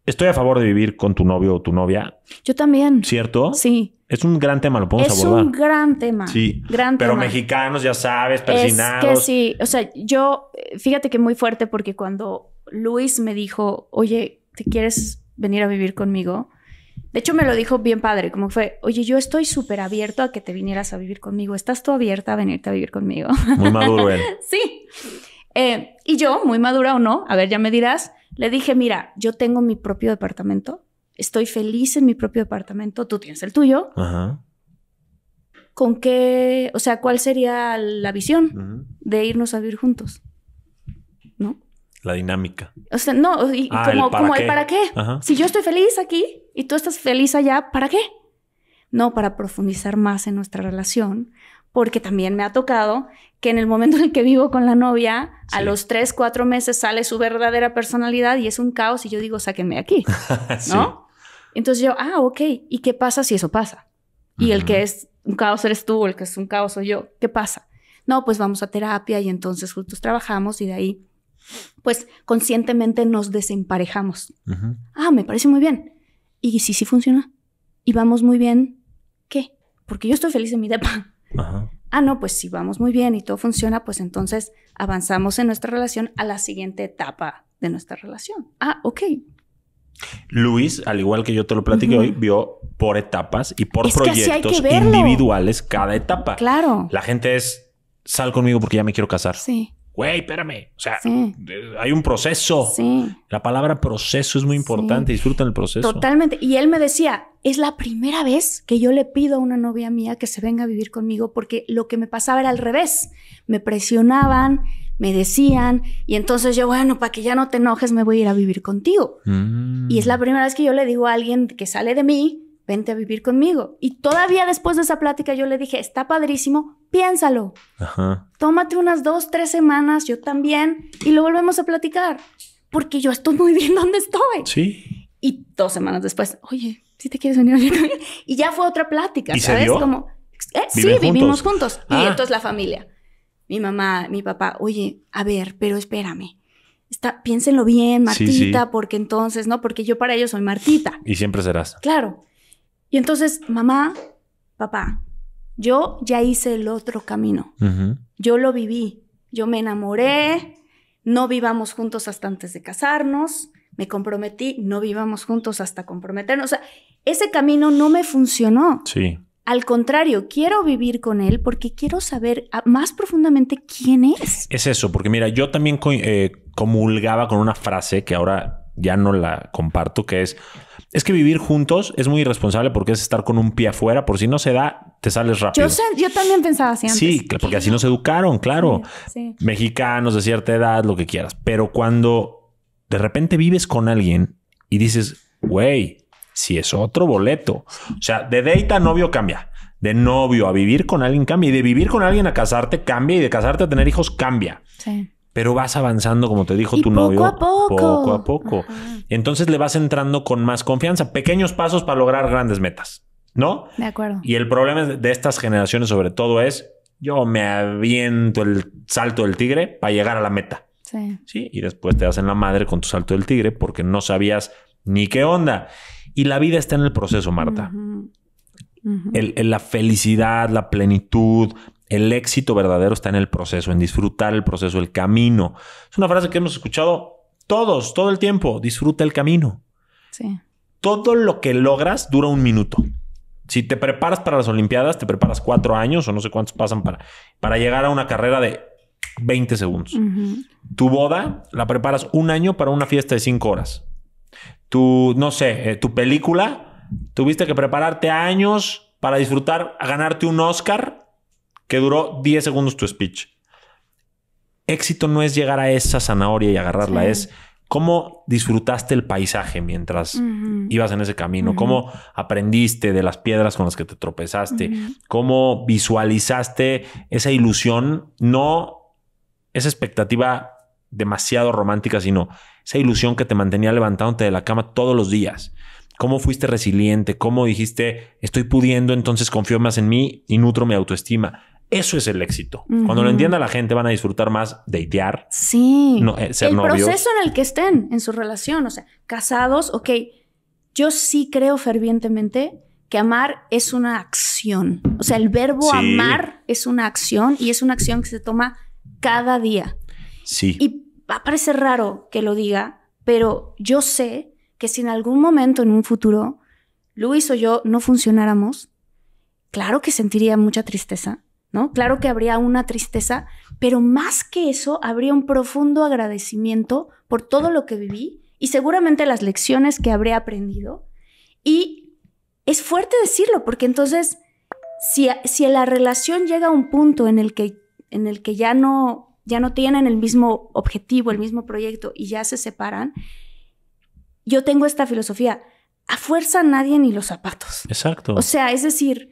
estoy a favor de vivir con tu novio o tu novia. Yo también. ¿Cierto? Sí. Es un gran tema, lo podemos abordar. Es un gran tema. Sí. Pero mexicanos, ya sabes, persinados. Es que sí. O sea, yo, eh, fíjate que muy fuerte porque cuando Luis me dijo, oye, ¿te quieres venir a vivir conmigo? De hecho, me lo dijo bien padre, como fue, oye, yo estoy súper abierto a que te vinieras a vivir conmigo. ¿Estás tú abierta a venirte a vivir conmigo? Muy madura. sí. Eh, y yo, muy madura o no, a ver, ya me dirás, le dije, mira, yo tengo mi propio departamento, estoy feliz en mi propio departamento, tú tienes el tuyo. Ajá. ¿Con qué, o sea, cuál sería la visión de irnos a vivir juntos? La dinámica. O sea, no, y, ah, como, para qué. Si yo estoy feliz aquí y tú estás feliz allá, ¿para qué? No, para profundizar más en nuestra relación, porque también me ha tocado que en el momento en el que vivo con la novia, a los tres, cuatro meses sale su verdadera personalidad y es un caos y yo digo, sáquenme aquí, ¿no? Entonces yo, ah, ok, ¿y qué pasa si eso pasa? Y el que es un caos eres tú, el que es un caos soy yo, ¿qué pasa? No, pues vamos a terapia y entonces juntos trabajamos y de ahí pues conscientemente nos desemparejamos. Ah, me parece muy bien. Y sí, sí funciona. Y vamos muy bien. ¿Qué? Porque yo estoy feliz en mi depa. Ah, no, pues si vamos muy bien y todo funciona, pues entonces avanzamos en nuestra relación a la siguiente etapa de nuestra relación. Ah, ok. Luis, al igual que yo te lo platiqué hoy, vio por etapas y por proyectos individuales cada etapa. Claro. La gente es, sal conmigo porque ya me quiero casar. Sí güey, espérame. O sea, hay un proceso. La palabra proceso es muy importante. Disfruta el proceso. Totalmente. Y él me decía, es la primera vez que yo le pido a una novia mía que se venga a vivir conmigo porque lo que me pasaba era al revés. Me presionaban, me decían y entonces yo, bueno, para que ya no te enojes, me voy a ir a vivir contigo. Mm. Y es la primera vez que yo le digo a alguien que sale de mí, vente a vivir conmigo. Y todavía después de esa plática yo le dije, está padrísimo, piénsalo. Ajá. Tómate unas dos, tres semanas, yo también, y lo volvemos a platicar. Porque yo estoy muy bien donde estoy. Sí. Y dos semanas después, oye, si te quieres venir a vivir conmigo. Y ya fue otra plática, ¿Y ¿sabes? Como, eh, sí, vivimos juntos. Y Y ah. entonces la familia. Mi mamá, mi papá, oye, a ver, pero espérame. Está, piénsenlo bien, Martita, porque entonces, ¿no? Porque yo para ellos soy Martita. Y siempre serás. Claro. Y entonces, mamá, papá, yo ya hice el otro camino. Yo lo viví. Yo me enamoré, no vivamos juntos hasta antes de casarnos, me comprometí, no vivamos juntos hasta comprometernos. O sea, ese camino no me funcionó. Sí. Al contrario, quiero vivir con él porque quiero saber más profundamente quién es. Es eso, porque mira, yo también eh, comulgaba con una frase que ahora ya no la comparto, que es, es que vivir juntos es muy irresponsable porque es estar con un pie afuera. Por si no se da, te sales rápido. Yo, también pensaba así antes. Sí, porque así nos educaron, claro. Mexicanos de cierta edad, lo que quieras. Pero cuando de repente vives con alguien y dices, güey, si es otro boleto. O sea, de date a novio cambia. De novio a vivir con alguien cambia. Y de vivir con alguien a casarte cambia. Y de casarte a tener hijos cambia. Sí pero vas avanzando, como te dijo y tu poco novio, a poco. poco a poco. Entonces le vas entrando con más confianza, pequeños pasos para lograr grandes metas, ¿no? De acuerdo. Y el problema de estas generaciones sobre todo es, yo me aviento el salto del tigre para llegar a la meta. Sí. sí. Y después te hacen la madre con tu salto del tigre porque no sabías ni qué onda. Y la vida está en el proceso, Marta. la felicidad, la plenitud, el éxito verdadero está en el proceso, en disfrutar el proceso, el camino. Es una frase que hemos escuchado todos, todo el tiempo. Disfruta el camino. Sí. Todo lo que logras dura un minuto. Si te preparas para las Olimpiadas, te preparas cuatro años o no sé cuántos pasan para, para llegar a una carrera de 20 segundos. Tu boda la preparas un año para una fiesta de cinco horas. Tu, no sé, eh, tu película, tuviste que prepararte años para disfrutar, a ganarte un Oscar que duró 10 segundos tu speech. Éxito no es llegar a esa zanahoria y agarrarla, es cómo disfrutaste el paisaje mientras ibas en ese camino, cómo aprendiste de las piedras con las que te tropezaste, cómo visualizaste esa ilusión, no esa expectativa demasiado romántica, sino esa ilusión que te mantenía levantándote de la cama todos los días. ¿Cómo fuiste resiliente? ¿Cómo dijiste, estoy pudiendo, entonces confío más en mí y nutro mi autoestima? Eso es el éxito. Cuando lo entienda la gente, van a disfrutar más deitear. Sí. No, eh, el proceso en el que estén en su relación. O sea, casados, ok. Yo sí creo fervientemente que amar es una acción. O sea, el verbo amar es una acción y es una acción que se toma cada día. Sí. Y va a parecer raro que lo diga, pero yo sé que si en algún momento en un futuro Luis o yo no funcionáramos, claro que sentiría mucha tristeza Claro que habría una tristeza, pero más que eso, habría un profundo agradecimiento por todo lo que viví y seguramente las lecciones que habré aprendido. Y es fuerte decirlo, porque entonces, si, si la relación llega a un punto en el que, en el que ya, no, ya no tienen el mismo objetivo, el mismo proyecto y ya se separan, yo tengo esta filosofía, a fuerza nadie ni los zapatos. Exacto. O sea, es decir,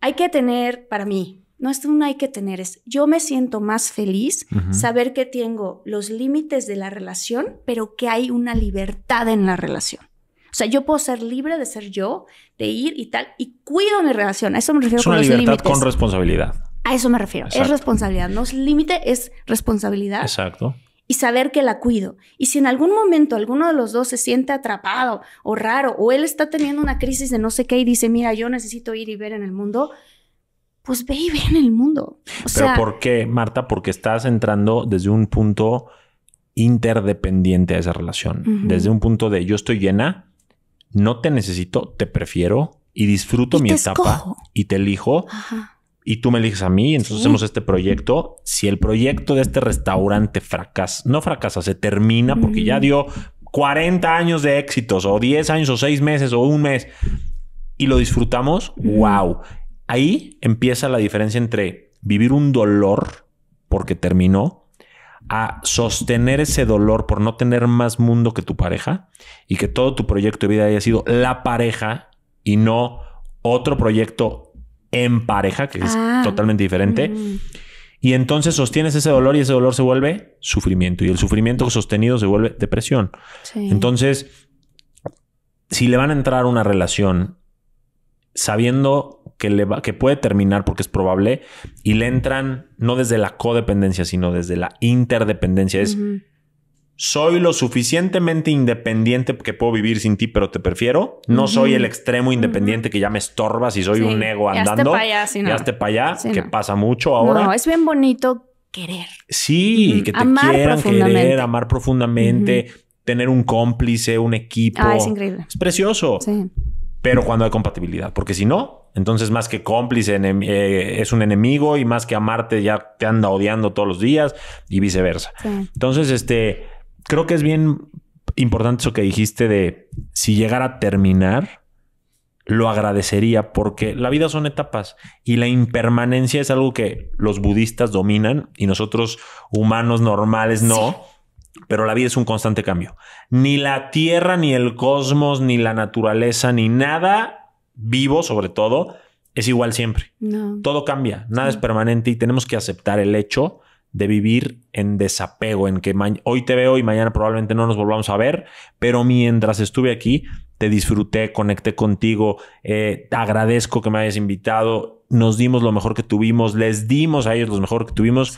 hay que tener, para mí, no es un hay que tener, es yo me siento más feliz saber que tengo los límites de la relación, pero que hay una libertad en la relación. O sea, yo puedo ser libre de ser yo, de ir y tal, y cuido mi relación. A eso me refiero es con una libertad con responsabilidad. A eso me refiero. Es responsabilidad. No es límite, es responsabilidad. Exacto. Y saber que la cuido. Y si en algún momento alguno de los dos se siente atrapado o raro, o él está teniendo una crisis de no sé qué y dice, mira, yo necesito ir y ver en el mundo, pues ve y ve en el mundo. Pero ¿por qué, Marta? Porque estás entrando desde un punto interdependiente a esa relación, desde un punto de yo estoy llena, no te necesito, te prefiero y disfruto mi etapa y te elijo. Y tú me eliges a mí, entonces hacemos este proyecto. Si el proyecto de este restaurante fracasa, no fracasa, se termina porque ya mm. dio 40 años de éxitos, o 10 años, o 6 meses, o un mes, y lo disfrutamos, wow Ahí empieza la diferencia entre vivir un dolor porque terminó a sostener ese dolor por no tener más mundo que tu pareja y que todo tu proyecto de vida haya sido la pareja y no otro proyecto en pareja, que es ah. totalmente diferente. Mm. Y entonces sostienes ese dolor y ese dolor se vuelve sufrimiento y el sufrimiento sostenido se vuelve depresión. Entonces, si le van a entrar una relación sabiendo que, le va, que puede terminar porque es probable y le entran no desde la codependencia, sino desde la interdependencia. Es, soy lo suficientemente independiente que puedo vivir sin ti, pero te prefiero. No soy el extremo independiente que ya me estorbas y soy un ego andando. Ya para allá, para allá que pasa mucho ahora. No, es bien bonito querer. Sí, que te quieran querer, amar profundamente, tener un cómplice, un equipo. Ah, es increíble. Es precioso. Sí pero cuando hay compatibilidad, porque si no, entonces más que cómplice eh, es un enemigo y más que amarte ya te anda odiando todos los días y viceversa. Entonces, este, creo que es bien importante eso que dijiste de si llegara a terminar, lo agradecería porque la vida son etapas y la impermanencia es algo que los budistas dominan y nosotros humanos normales no. Pero la vida es un constante cambio. Ni la Tierra, ni el cosmos, ni la naturaleza, ni nada vivo sobre todo, es igual siempre. Todo cambia, nada es permanente y tenemos que aceptar el hecho de vivir en desapego, en que hoy te veo y mañana probablemente no nos volvamos a ver, pero mientras estuve aquí, te disfruté, conecté contigo, eh, agradezco que me hayas invitado, nos dimos lo mejor que tuvimos, les dimos a ellos lo mejor que tuvimos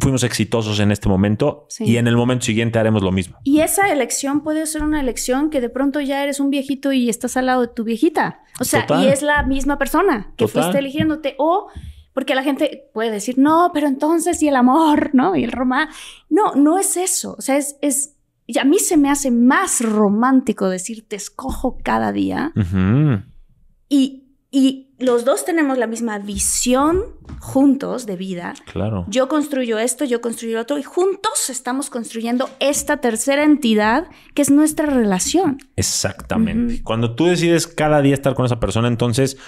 fuimos exitosos en este momento y en el momento siguiente haremos lo mismo. Y esa elección puede ser una elección que de pronto ya eres un viejito y estás al lado de tu viejita. O sea, y es la misma persona que fuiste eligiéndote o porque la gente puede decir, "No, pero entonces y el amor, ¿no? Y el romance." No, no es eso. O sea, es es a mí se me hace más romántico decir, "Te escojo cada día." Y y los dos tenemos la misma visión juntos de vida. Claro. Yo construyo esto, yo construyo otro y juntos estamos construyendo esta tercera entidad que es nuestra relación. Exactamente. Cuando tú decides cada día estar con esa persona, entonces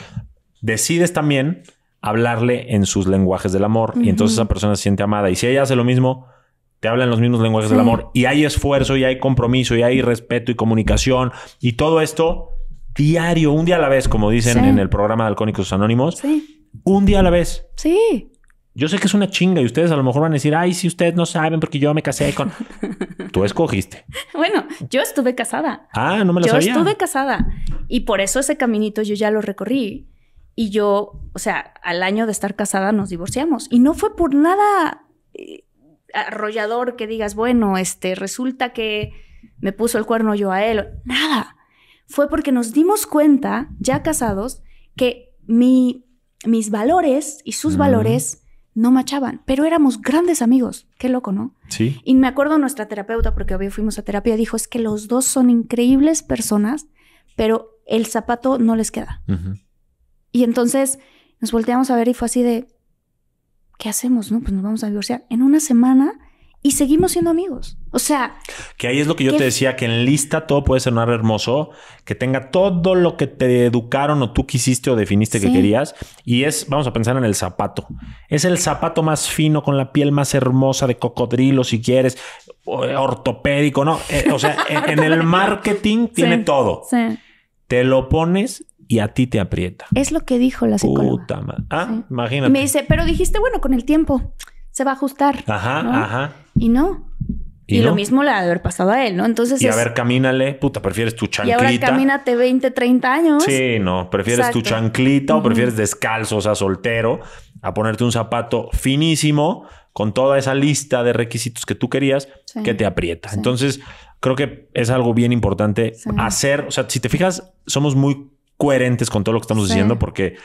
decides también hablarle en sus lenguajes del amor y entonces esa persona se siente amada y si ella hace lo mismo, te habla en los mismos lenguajes del amor y hay esfuerzo y hay compromiso y hay respeto y comunicación y todo esto diario, un día a la vez, como dicen en el programa de Alcohólicos Anónimos. Sí. Un día a la vez. Sí. Yo sé que es una chinga y ustedes a lo mejor van a decir, ay, si ustedes no saben porque yo me casé con... Tú escogiste. Bueno, yo estuve casada. Ah, no me lo sabía. Yo estuve casada y por eso ese caminito yo ya lo recorrí. Y yo, o sea, al año de estar casada nos divorciamos. Y no fue por nada eh, arrollador que digas, bueno, este, resulta que me puso el cuerno yo a él. Nada fue porque nos dimos cuenta, ya casados, que mi, mis valores y sus valores no machaban, pero éramos grandes amigos. Qué loco, ¿no? Sí. Y me acuerdo nuestra terapeuta, porque hoy fuimos a terapia, dijo, es que los dos son increíbles personas, pero el zapato no les queda. Y entonces nos volteamos a ver y fue así de, ¿qué hacemos? No, pues nos vamos a divorciar. En una semana y seguimos siendo amigos. O sea... Que ahí es lo que yo te decía, que en lista todo puede sonar hermoso, que tenga todo lo que te educaron o tú quisiste o definiste que querías. Y es, vamos a pensar en el zapato. Es el zapato más fino, con la piel más hermosa de cocodrilo, si quieres, eh, ortopédico, ¿no? Eh, o sea, en, el marketing tiene todo. Te lo pones y a ti te aprieta. Es lo que dijo la psicóloga. Puta madre. Ah, imagínate. me dice, pero dijiste, bueno, con el tiempo se va a ajustar. Ajá, ajá. Y no. Y, lo mismo le ha de haber pasado a él, ¿no? Entonces. Y a ver, camínale, puta, prefieres tu chanclita. Y ahora camínate 20, 30 años. Sí, no, prefieres tu chanclita o prefieres descalzo, o sea, soltero, a ponerte un zapato finísimo con toda esa lista de requisitos que tú querías que te aprieta. Entonces, creo que es algo bien importante hacer. O sea, si te fijas, somos muy coherentes con todo lo que estamos diciendo porque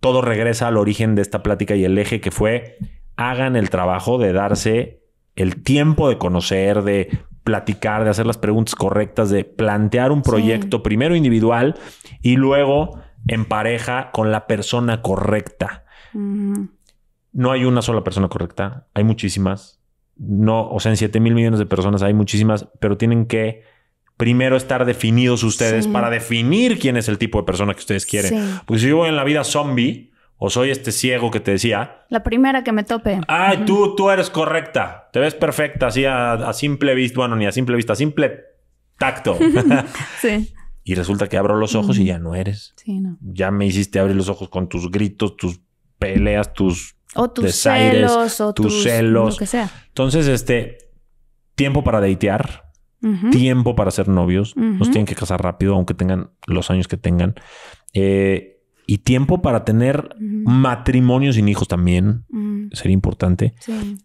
todo regresa al origen de esta plática y el eje que fue hagan el trabajo de darse el tiempo de conocer, de platicar, de hacer las preguntas correctas, de plantear un proyecto primero individual y luego en pareja con la persona correcta. No hay una sola persona correcta, hay muchísimas. No, o sea, en 7 mil millones de personas hay muchísimas, pero tienen que primero estar definidos ustedes para definir quién es el tipo de persona que ustedes quieren. pues Porque si yo voy en la vida zombie, o soy este ciego que te decía. La primera que me tope. Ay, tú, tú eres correcta. Te ves perfecta, así a, simple vista. Bueno, ni a simple vista, a simple tacto. sí. Y resulta que abro los ojos y ya no eres. Sí, no. Ya me hiciste abrir los ojos con tus gritos, tus peleas, tus o tus celos, tus, celos. Lo que sea. Entonces, este, tiempo para deitear, tiempo para ser novios. Nos tienen que casar rápido, aunque tengan los años que tengan. Eh, y tiempo para tener matrimonio sin hijos también. Sería importante.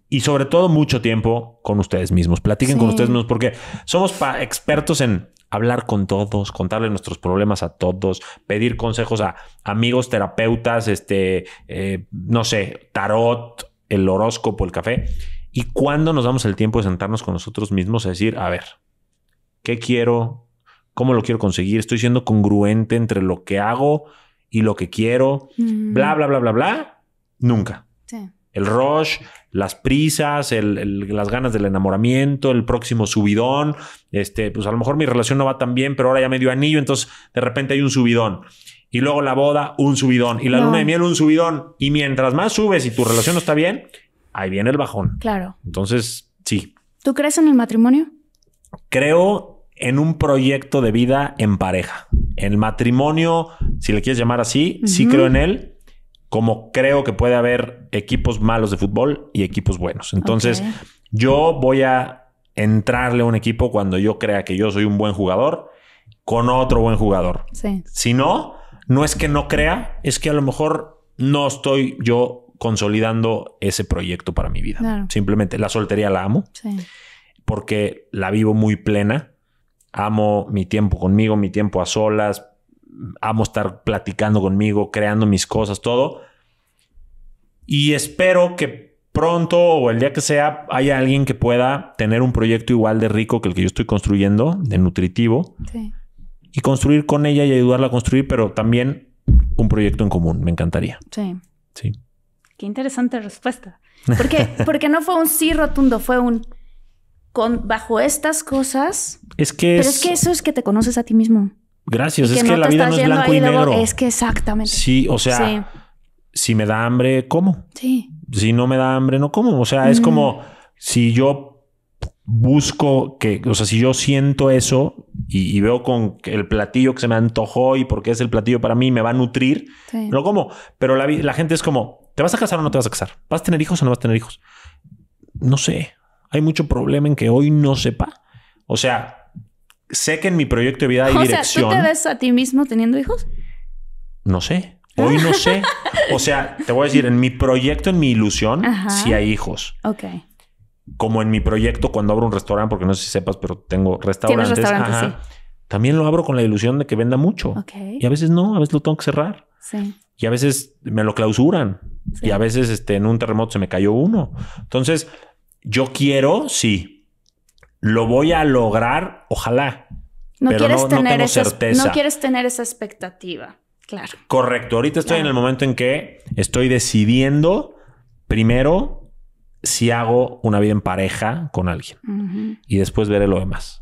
Y sobre todo mucho tiempo con ustedes mismos. Platiquen con ustedes mismos porque somos expertos en hablar con todos, contarle nuestros problemas a todos, pedir consejos a amigos, terapeutas, este, eh, no sé, tarot, el horóscopo, el café. ¿Y cuándo nos damos el tiempo de sentarnos con nosotros mismos a decir, a ver, ¿qué quiero? ¿Cómo lo quiero conseguir? ¿Estoy siendo congruente entre lo que hago? y lo que quiero, mm. bla, bla, bla, bla, bla, nunca. El rush, las prisas, las ganas del enamoramiento, el próximo subidón. Este, pues a lo mejor mi relación no va tan bien, pero ahora ya me dio anillo, entonces de repente hay un subidón. Y luego la boda, un subidón. Y la luna de miel, un subidón. Y mientras más subes y tu relación no está bien, ahí viene el bajón. Claro. Entonces, sí. ¿Tú crees en el matrimonio? Creo en un proyecto de vida en pareja. El matrimonio, si le quieres llamar así, sí creo en él, como creo que puede haber equipos malos de fútbol y equipos buenos. Entonces, yo voy a entrarle a un equipo cuando yo crea que yo soy un buen jugador con otro buen jugador. Si no, no es que no crea, es que a lo mejor no estoy yo consolidando ese proyecto para mi vida. Simplemente la soltería la amo porque la vivo muy plena amo mi tiempo conmigo, mi tiempo a solas, amo estar platicando conmigo, creando mis cosas, todo. Y espero que pronto o el día que sea haya alguien que pueda tener un proyecto igual de rico que el que yo estoy construyendo, de nutritivo, y construir con ella y ayudarla a construir, pero también un proyecto en común, me encantaría. Sí. Sí. Qué interesante respuesta. Porque, porque no fue un sí rotundo, fue un bajo estas cosas. Es que. Pero es... que eso es que te conoces a ti mismo. Gracias. es que la vida no es blanco y negro. es que exactamente. Sí, o sea, si me da hambre, cómo Sí. Si no me da hambre, no como. O sea, es como si yo busco que, o sea, si yo siento eso y, veo con el platillo que se me antojó y porque es el platillo para mí, me va a nutrir, no como. Pero la, la gente es como, ¿te vas a casar o no te vas a casar? ¿Vas a tener hijos o no vas a tener hijos? No sé. Hay mucho problema en que hoy no sepa. O sea, sé que en mi proyecto de vida hay o Sea, ¿Tú te ves a ti mismo teniendo hijos? No sé. Hoy no sé. O sea, te voy a decir, en mi proyecto, en mi ilusión, si hay hijos. Ok. Como en mi proyecto cuando abro un restaurante, porque no sé si sepas, pero tengo restaurantes. También lo abro con la ilusión de que venda mucho. Ok. Y a veces no, a veces lo tengo que cerrar. Sí. Y a veces me lo clausuran. Y a veces este, en un terremoto se me cayó uno. Entonces, yo quiero, sí. Lo voy a lograr, ojalá. No quieres tener esa, No quieres tener esa expectativa, claro. Correcto. Ahorita estoy en el momento en que estoy decidiendo primero si hago una vida en pareja con alguien y después veré lo demás.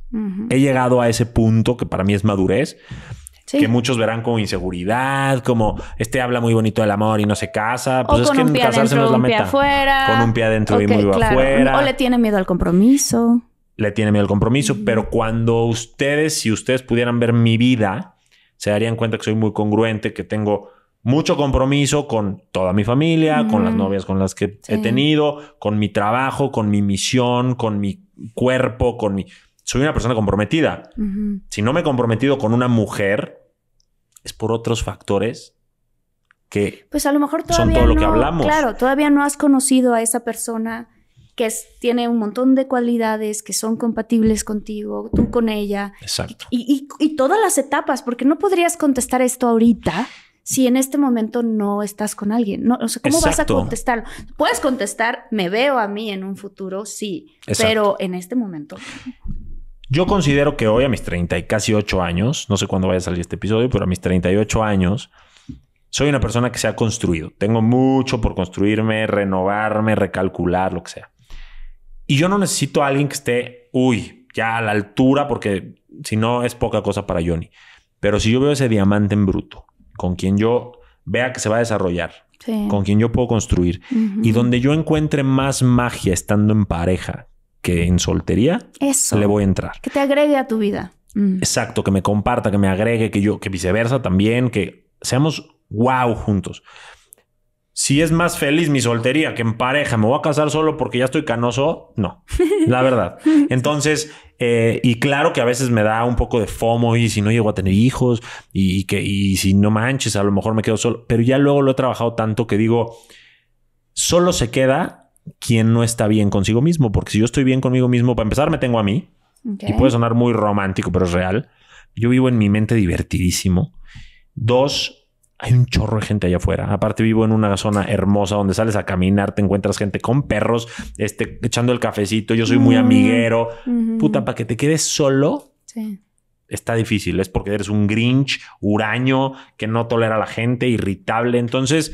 He llegado a ese punto que para mí es madurez que muchos verán como inseguridad, como este habla muy bonito del amor y no se casa. Pues es con que un pie casarse adentro, no es la meta. Con un pie adentro y muy afuera. O le tiene miedo al compromiso. Le tiene miedo al compromiso, mm. pero cuando ustedes, si ustedes pudieran ver mi vida, se darían cuenta que soy muy congruente, que tengo mucho compromiso con toda mi familia, con las novias con las que he tenido, con mi trabajo, con mi misión, con mi cuerpo, con mi soy una persona comprometida. Si no me he comprometido con una mujer, es por otros factores que pues a lo mejor son todo lo que hablamos. Claro, todavía no has conocido a esa persona que tiene un montón de cualidades que son compatibles contigo, tú con ella. Exacto. Y, todas las etapas, porque no podrías contestar esto ahorita si en este momento no estás con alguien. No, o sea, ¿cómo vas a contestarlo? Puedes contestar, me veo a mí en un futuro, sí, pero en este momento. Yo considero que hoy, a mis 30 y casi 8 años, no sé cuándo vaya a salir este episodio, pero a mis 38 años, soy una persona que se ha construido. Tengo mucho por construirme, renovarme, recalcular, lo que sea. Y yo no necesito a alguien que esté, uy, ya a la altura, porque si no es poca cosa para Johnny. Pero si yo veo ese diamante en bruto, con quien yo vea que se va a desarrollar, con quien yo puedo construir, y donde yo encuentre más magia estando en pareja que en soltería le voy a entrar. Que te agregue a tu vida. Mm. Exacto, que me comparta, que me agregue, que yo, que viceversa también, que seamos wow juntos. Si es más feliz mi soltería que en pareja, me voy a casar solo porque ya estoy canoso, no, la verdad. Entonces, eh, y claro que a veces me da un poco de fomo y si no llego a tener hijos y, y que y si no manches, a lo mejor me quedo solo, pero ya luego lo he trabajado tanto que digo, solo se queda quién no está bien consigo mismo, porque si yo estoy bien conmigo mismo, para empezar me tengo a mí, y puede sonar muy romántico, pero es real. Yo vivo en mi mente divertidísimo. Dos, hay un chorro de gente allá afuera. Aparte vivo en una zona hermosa donde sales a caminar, te encuentras gente con perros, este, echando el cafecito, yo soy muy mm. amiguero. Puta, para que te quedes solo. está difícil. Es porque eres un grinch, huraño, que no tolera a la gente, irritable. Entonces,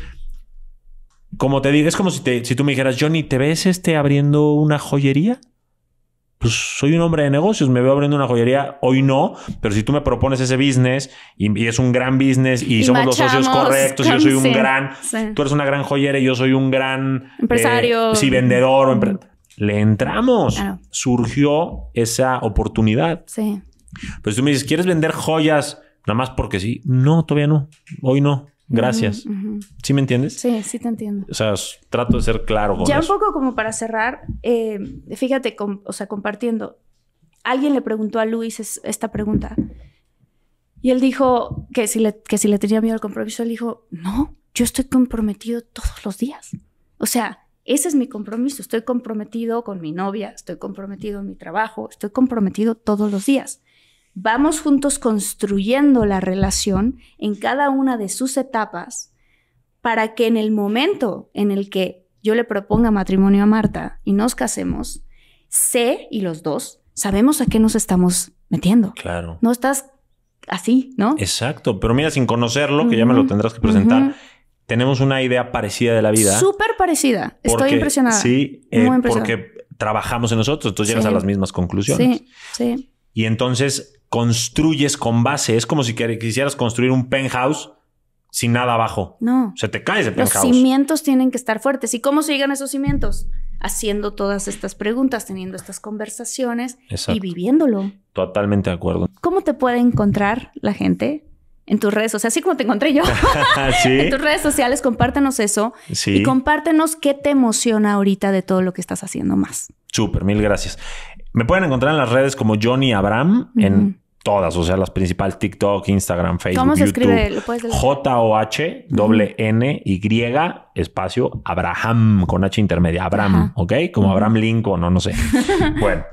como te digo, es como si, si tú me dijeras, Johnny, ¿te ves este abriendo una joyería? Pues soy un hombre de negocios, me veo abriendo una joyería, hoy no, pero si tú me propones ese business y, es un gran business y, somos los socios correctos, yo soy un gran, tú eres una gran joyera y yo soy un gran empresario, eh, sí, vendedor, le entramos. Surgió esa oportunidad. Sí. Pues tú me dices, ¿quieres vender joyas nada más porque sí? No, todavía no, hoy no. Gracias. ¿Sí me entiendes? Sí, sí te entiendo. O sea, trato de ser claro. ya un poco como para cerrar, eh, fíjate, o sea, compartiendo, alguien le preguntó a Luis esta pregunta y él dijo que si, le, que si le tenía miedo al compromiso, él dijo, no, yo estoy comprometido todos los días. O sea, ese es mi compromiso, estoy comprometido con mi novia, estoy comprometido en mi trabajo, estoy comprometido todos los días vamos juntos construyendo la relación en cada una de sus etapas para que en el momento en el que yo le proponga matrimonio a Marta y nos casemos, sé y los dos sabemos a qué nos estamos metiendo. Claro. No estás así, ¿no? Exacto, pero mira, sin conocerlo, que ya me lo tendrás que presentar. Tenemos una idea parecida de la vida. Súper parecida. Estoy impresionada. Sí, eh, porque trabajamos en nosotros, entonces llegas a las mismas conclusiones. Sí, sí y entonces construyes con base. Es como si quisieras construir un penthouse sin nada abajo. No. Se te cae ese penthouse. Los cimientos tienen que estar fuertes. ¿Y cómo se llegan esos cimientos? Haciendo todas estas preguntas, teniendo estas conversaciones y viviéndolo. Totalmente de acuerdo. ¿Cómo te puede encontrar la gente? En tus redes sociales, así como te encontré yo. En tus redes sociales, compártenos eso. Y compártenos qué te emociona ahorita de todo lo que estás haciendo más. Súper, mil gracias. Me pueden encontrar en las redes como Johnny Abraham en todas, o sea, las principales, TikTok, Instagram, Facebook, ¿Cómo se YouTube. Escribe? J-O-H-N-Y espacio Abraham con H intermedia, Abraham, ¿ok? Como Abraham Lincoln, no, no sé. bueno,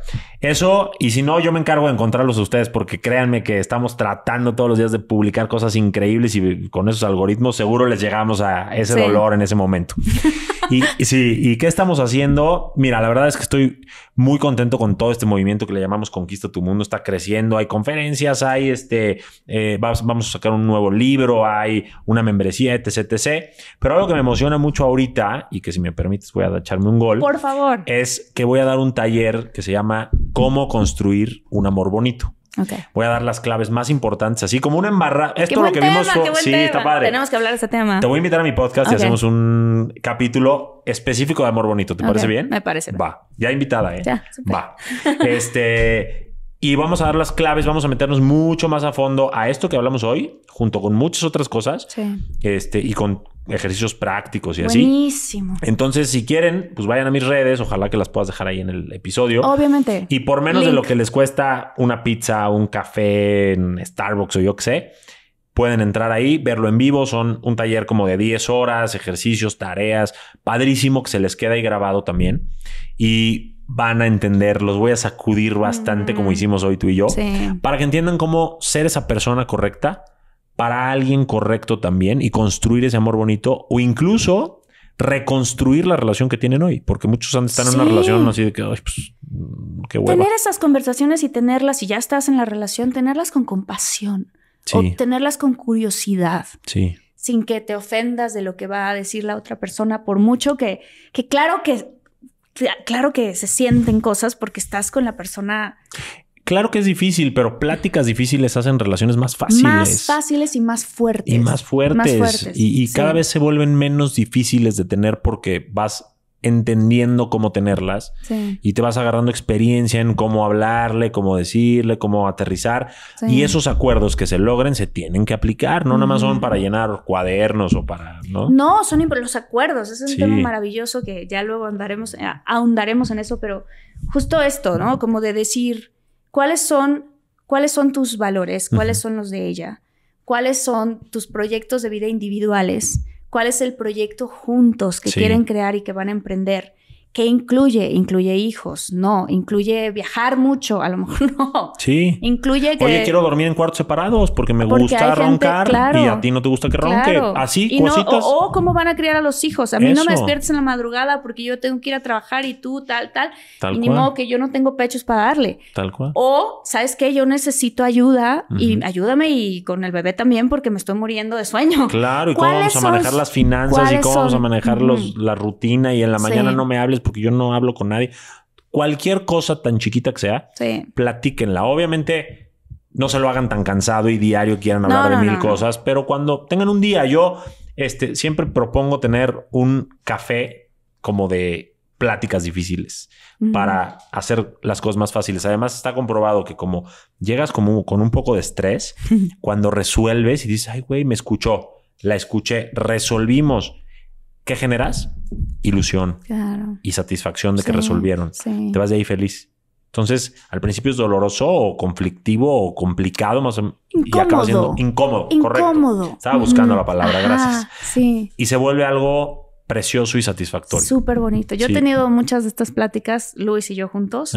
eso, y si no, yo me encargo de encontrarlos a ustedes porque créanme que estamos tratando todos los días de publicar cosas increíbles y con esos algoritmos seguro les llegamos a ese dolor en ese momento. Y sí, ¿y qué estamos haciendo? Mira, la verdad es que estoy muy contento con todo este movimiento que le llamamos Conquista tu Mundo. Está creciendo, hay conferencias, hay este, eh, vamos a sacar un nuevo libro, hay una membresía, etc, etc. Pero algo que me emociona mucho ahorita, y que si me permites voy a echarme un gol. Por favor. Es que voy a dar un taller que se llama Cómo construir un amor bonito. Voy a dar las claves más importantes, así como una embarrada. Esto lo que vimos fue. Sí, está padre. Tenemos que hablar de este tema. Te voy a invitar a mi podcast y hacemos un capítulo específico de amor bonito. ¿Te parece bien? Me parece bien. Va. Ya invitada, ¿eh? Ya, Va. Este. y vamos a dar las claves, vamos a meternos mucho más a fondo a esto que hablamos hoy, junto con muchas otras cosas, sí. este, y con ejercicios prácticos y Buenísimo. así. Entonces, si quieren, pues vayan a mis redes, ojalá que las puedas dejar ahí en el episodio. Obviamente. Y por menos de lo que les cuesta una pizza, un café en Starbucks o yo qué sé, pueden entrar ahí, verlo en vivo, son un taller como de 10 horas, ejercicios, tareas, padrísimo que se les queda ahí grabado también. Y van a entender, los voy a sacudir bastante como mm. hicimos hoy tú y yo, para que entiendan cómo ser esa persona correcta para alguien correcto también y construir ese amor bonito o incluso reconstruir la relación que tienen hoy, porque muchos están en una relación así de que, ay, pues, qué Tener esas conversaciones y tenerlas, y ya estás en la relación, tenerlas con compasión o tenerlas con curiosidad. Sí. Sin que te ofendas de lo que va a decir la otra persona, por mucho que, que claro que claro que se sienten cosas porque estás con la persona. Claro que es difícil, pero pláticas difíciles hacen relaciones más fáciles. Más fáciles y más fuertes. Y más fuertes. y, cada vez se vuelven menos difíciles de tener porque vas entendiendo cómo tenerlas y te vas agarrando experiencia en cómo hablarle, cómo decirle, cómo aterrizar y esos acuerdos que se logren se tienen que aplicar, no nada más son para llenar cuadernos o para, ¿no? No, son los acuerdos, es un tema maravilloso que ya luego andaremos eh, ahondaremos en eso, pero justo esto, ¿no? Como de decir cuáles son cuáles son tus valores, cuáles son los de ella, cuáles son tus proyectos de vida individuales cuál es el proyecto juntos que quieren crear y que van a emprender. ¿Qué incluye? Incluye hijos, no. Incluye viajar mucho, a lo mejor no. Sí. Incluye que. Oye, quiero dormir en cuartos separados porque me gusta roncar y a ti no te gusta que ronque. Así, cositas. o, cómo van a criar a los hijos. A mí no me despiertes en la madrugada porque yo tengo que ir a trabajar y tú, tal, tal. tal y ni modo que yo no tengo pechos para darle. Tal cual. O, ¿sabes qué? Yo necesito ayuda y ayúdame y con el bebé también porque me estoy muriendo de sueño. Claro, y cómo vamos a manejar las finanzas y cómo vamos a manejar los, la rutina y en la mañana no me hables porque yo no hablo con nadie. Cualquier cosa tan chiquita que sea, platiquenla. platíquenla. Obviamente, no se lo hagan tan cansado y diario quieran hablar de mil cosas, pero cuando tengan un día, yo este, siempre propongo tener un café como de pláticas difíciles para hacer las cosas más fáciles. Además, está comprobado que como llegas como con un poco de estrés, cuando resuelves y dices, ay, güey, me escuchó, la escuché, resolvimos ¿qué generas? Ilusión claro. y satisfacción de que resolvieron. Te vas de ahí feliz. Entonces, al principio es doloroso o conflictivo o complicado, más y acaba siendo incómodo, incómodo. Estaba buscando la palabra, gracias. Sí. Y se vuelve algo precioso y satisfactorio. Súper bonito. Yo he tenido muchas de estas pláticas, Luis y yo juntos,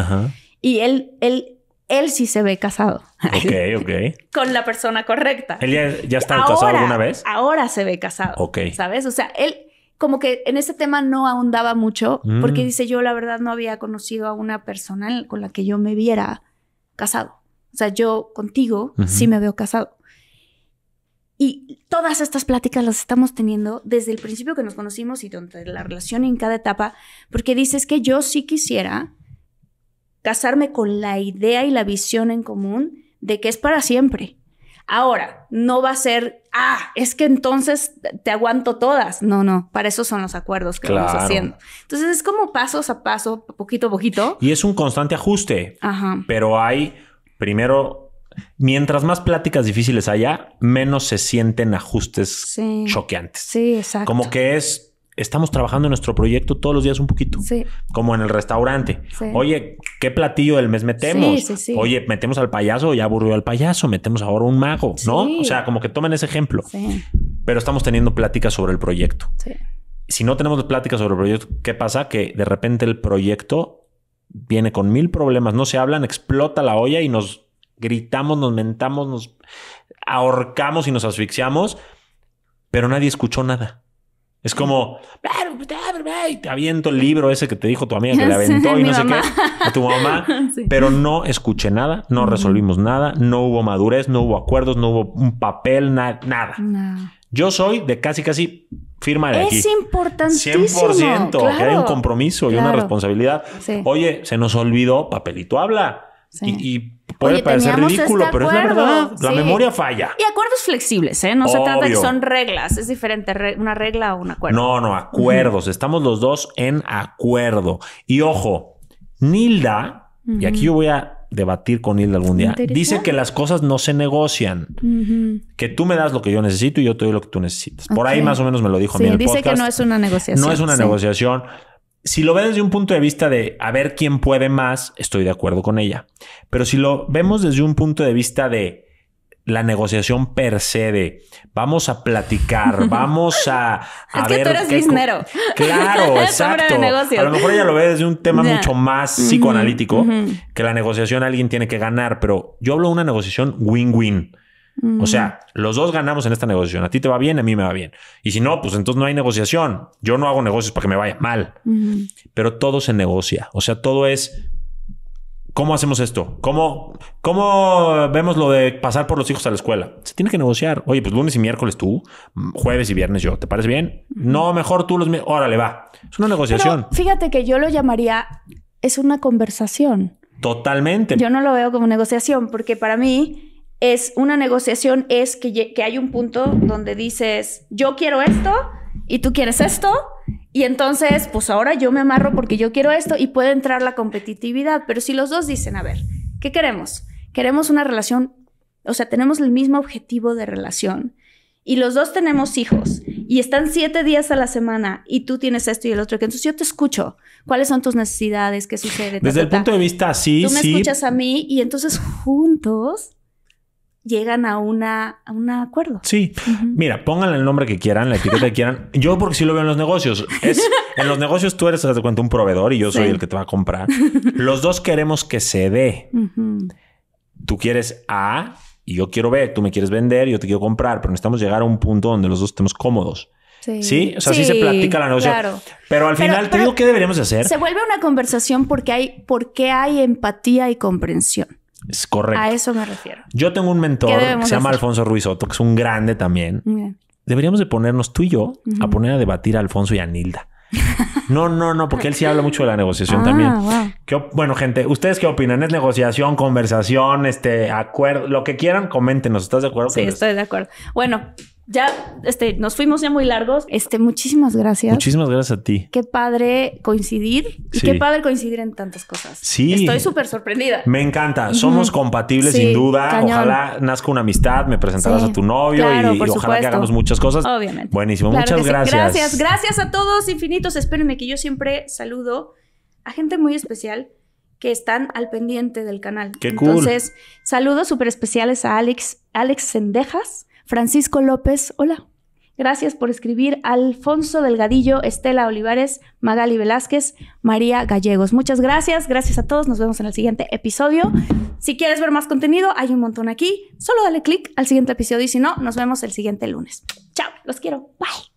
y él, él, él sí se ve casado. Ok, ok. con la persona correcta. ¿Él ya, está casado alguna vez? Ahora se ve casado. Ok. ¿Sabes? O sea, él como que en ese tema no ahondaba mucho, porque mm. dice, yo la verdad no había conocido a una persona con la que yo me viera casado. O sea, yo contigo sí me veo casado. Y todas estas pláticas las estamos teniendo desde el principio que nos conocimos y durante la relación en cada etapa, porque dices que yo sí quisiera casarme con la idea y la visión en común de que es para siempre. Ahora, no va a ser, ah, es que entonces te aguanto todas. No, no, para eso son los acuerdos que vamos haciendo. Entonces es como pasos a paso, poquito a poquito. Y es un constante ajuste. Pero hay, primero, mientras más pláticas difíciles haya, menos se sienten ajustes choqueantes. Sí, exacto. Como que es estamos trabajando en nuestro proyecto todos los días un poquito. Como en el restaurante. Oye, ¿qué platillo del mes metemos? Oye, metemos al payaso, ya aburrió al payaso, metemos ahora un mago, ¿no? O sea, como que tomen ese ejemplo. Pero estamos teniendo pláticas sobre el proyecto. Si no tenemos pláticas sobre el proyecto, ¿qué pasa? Que de repente el proyecto viene con mil problemas, no se hablan, explota la olla y nos gritamos, nos mentamos, nos ahorcamos y nos asfixiamos, pero nadie escuchó nada. Es como, te aviento el libro ese que te dijo tu amiga que le aventó y no sé qué a tu mamá, pero no escuché nada, no resolvimos nada, no hubo madurez, no hubo acuerdos, no hubo un papel, nada. Yo soy de casi, casi firma de aquí. Es importantísimo. 100%, que hay un compromiso y una responsabilidad. Oye, se nos olvidó, papelito habla. y Puede parecer ridículo, este pero es la verdad. La memoria falla. Y acuerdos flexibles, ¿eh? No se trata de que son reglas. Es diferente una regla o un acuerdo. No, no, acuerdos. Estamos los dos en acuerdo. Y ojo, Nilda, y aquí yo voy a debatir con Nilda algún día. Dice que las cosas no se negocian. Que tú me das lo que yo necesito y yo te doy lo que tú necesitas. Por ahí más o menos me lo dijo sí, dice que no es una negociación. No es una negociación si lo ve desde un punto de vista de a ver quién puede más, estoy de acuerdo con ella. Pero si lo vemos desde un punto de vista de la negociación per se vamos a platicar, vamos a, es que tú eres qué Claro, exacto. A lo mejor ella lo ve desde un tema mucho más psicoanalítico, que la negociación alguien tiene que ganar, pero yo hablo de una negociación win-win. O sea, mm. los dos ganamos en esta negociación. A ti te va bien, a mí me va bien. Y si no, pues entonces no hay negociación. Yo no hago negocios para que me vaya mal. Pero todo se negocia. O sea, todo es ¿Cómo hacemos esto? ¿Cómo, ¿Cómo vemos lo de pasar por los hijos a la escuela? Se tiene que negociar. Oye, pues lunes y miércoles tú, jueves y viernes yo. ¿Te parece bien? No, mejor tú los... Órale, va. Es una negociación. fíjate que yo lo llamaría... Es una conversación. Totalmente. Yo no lo veo como negociación porque para mí es una negociación es que, hay un punto donde dices, yo quiero esto y tú quieres esto. Y entonces, pues ahora yo me amarro porque yo quiero esto y puede entrar la competitividad. Pero si los dos dicen, a ver, ¿qué queremos? Queremos una relación, o sea, tenemos el mismo objetivo de relación y los dos tenemos hijos y están siete días a la semana y tú tienes esto y el otro, que entonces yo te escucho. ¿Cuáles son tus necesidades? ¿Qué sucede? Desde el punto de vista, sí, tú me escuchas a mí y entonces juntos llegan a, una, a un acuerdo. Sí, mira, pónganle el nombre que quieran, la etiqueta que quieran. Yo porque sí lo veo en los negocios. Es, en los negocios tú eres, de cuenta, un proveedor y yo soy el que te va a comprar. Los dos queremos que se dé. Tú quieres A y yo quiero B. Tú me quieres vender y yo te quiero comprar, pero necesitamos llegar a un punto donde los dos estemos cómodos. Sí. o sea, se platica la negociación. Claro. Pero al final, ¿qué deberíamos hacer? Se vuelve una conversación porque hay, porque hay empatía y comprensión. Es correcto. A eso me refiero. Yo tengo un mentor que se llama Alfonso Ruiz Soto, que es un grande también. Deberíamos de ponernos tú y yo a poner a debatir a Alfonso y a Nilda. No, no, no, porque él sí habla mucho de la negociación ah, también. bueno, gente, ¿ustedes qué opinan? ¿Es negociación, conversación, este, acuerdo? Lo que quieran, coméntenos. ¿Estás de acuerdo? Sí, estoy de acuerdo. Bueno, ya este, nos fuimos ya muy largos. Este, muchísimas gracias. Muchísimas gracias a ti. Qué padre coincidir y qué padre coincidir en tantas cosas. Sí. Estoy súper sorprendida. Me encanta. Somos compatibles sin duda. Ojalá nazca una amistad, me presentarás a tu novio y, ojalá que hagamos muchas cosas. Obviamente. Buenísimo. muchas gracias. Gracias. Gracias a todos infinitos. Espérenme que yo siempre saludo a gente muy especial que están al pendiente del canal. Qué Entonces, saludos súper especiales a Alex, Alex Sendejas Francisco López, hola. Gracias por escribir. Alfonso Delgadillo, Estela Olivares, Magali Velázquez, María Gallegos. Muchas gracias. Gracias a todos. Nos vemos en el siguiente episodio. Si quieres ver más contenido, hay un montón aquí. Solo dale click al siguiente episodio y si no, nos vemos el siguiente lunes. Chao. Los quiero. Bye.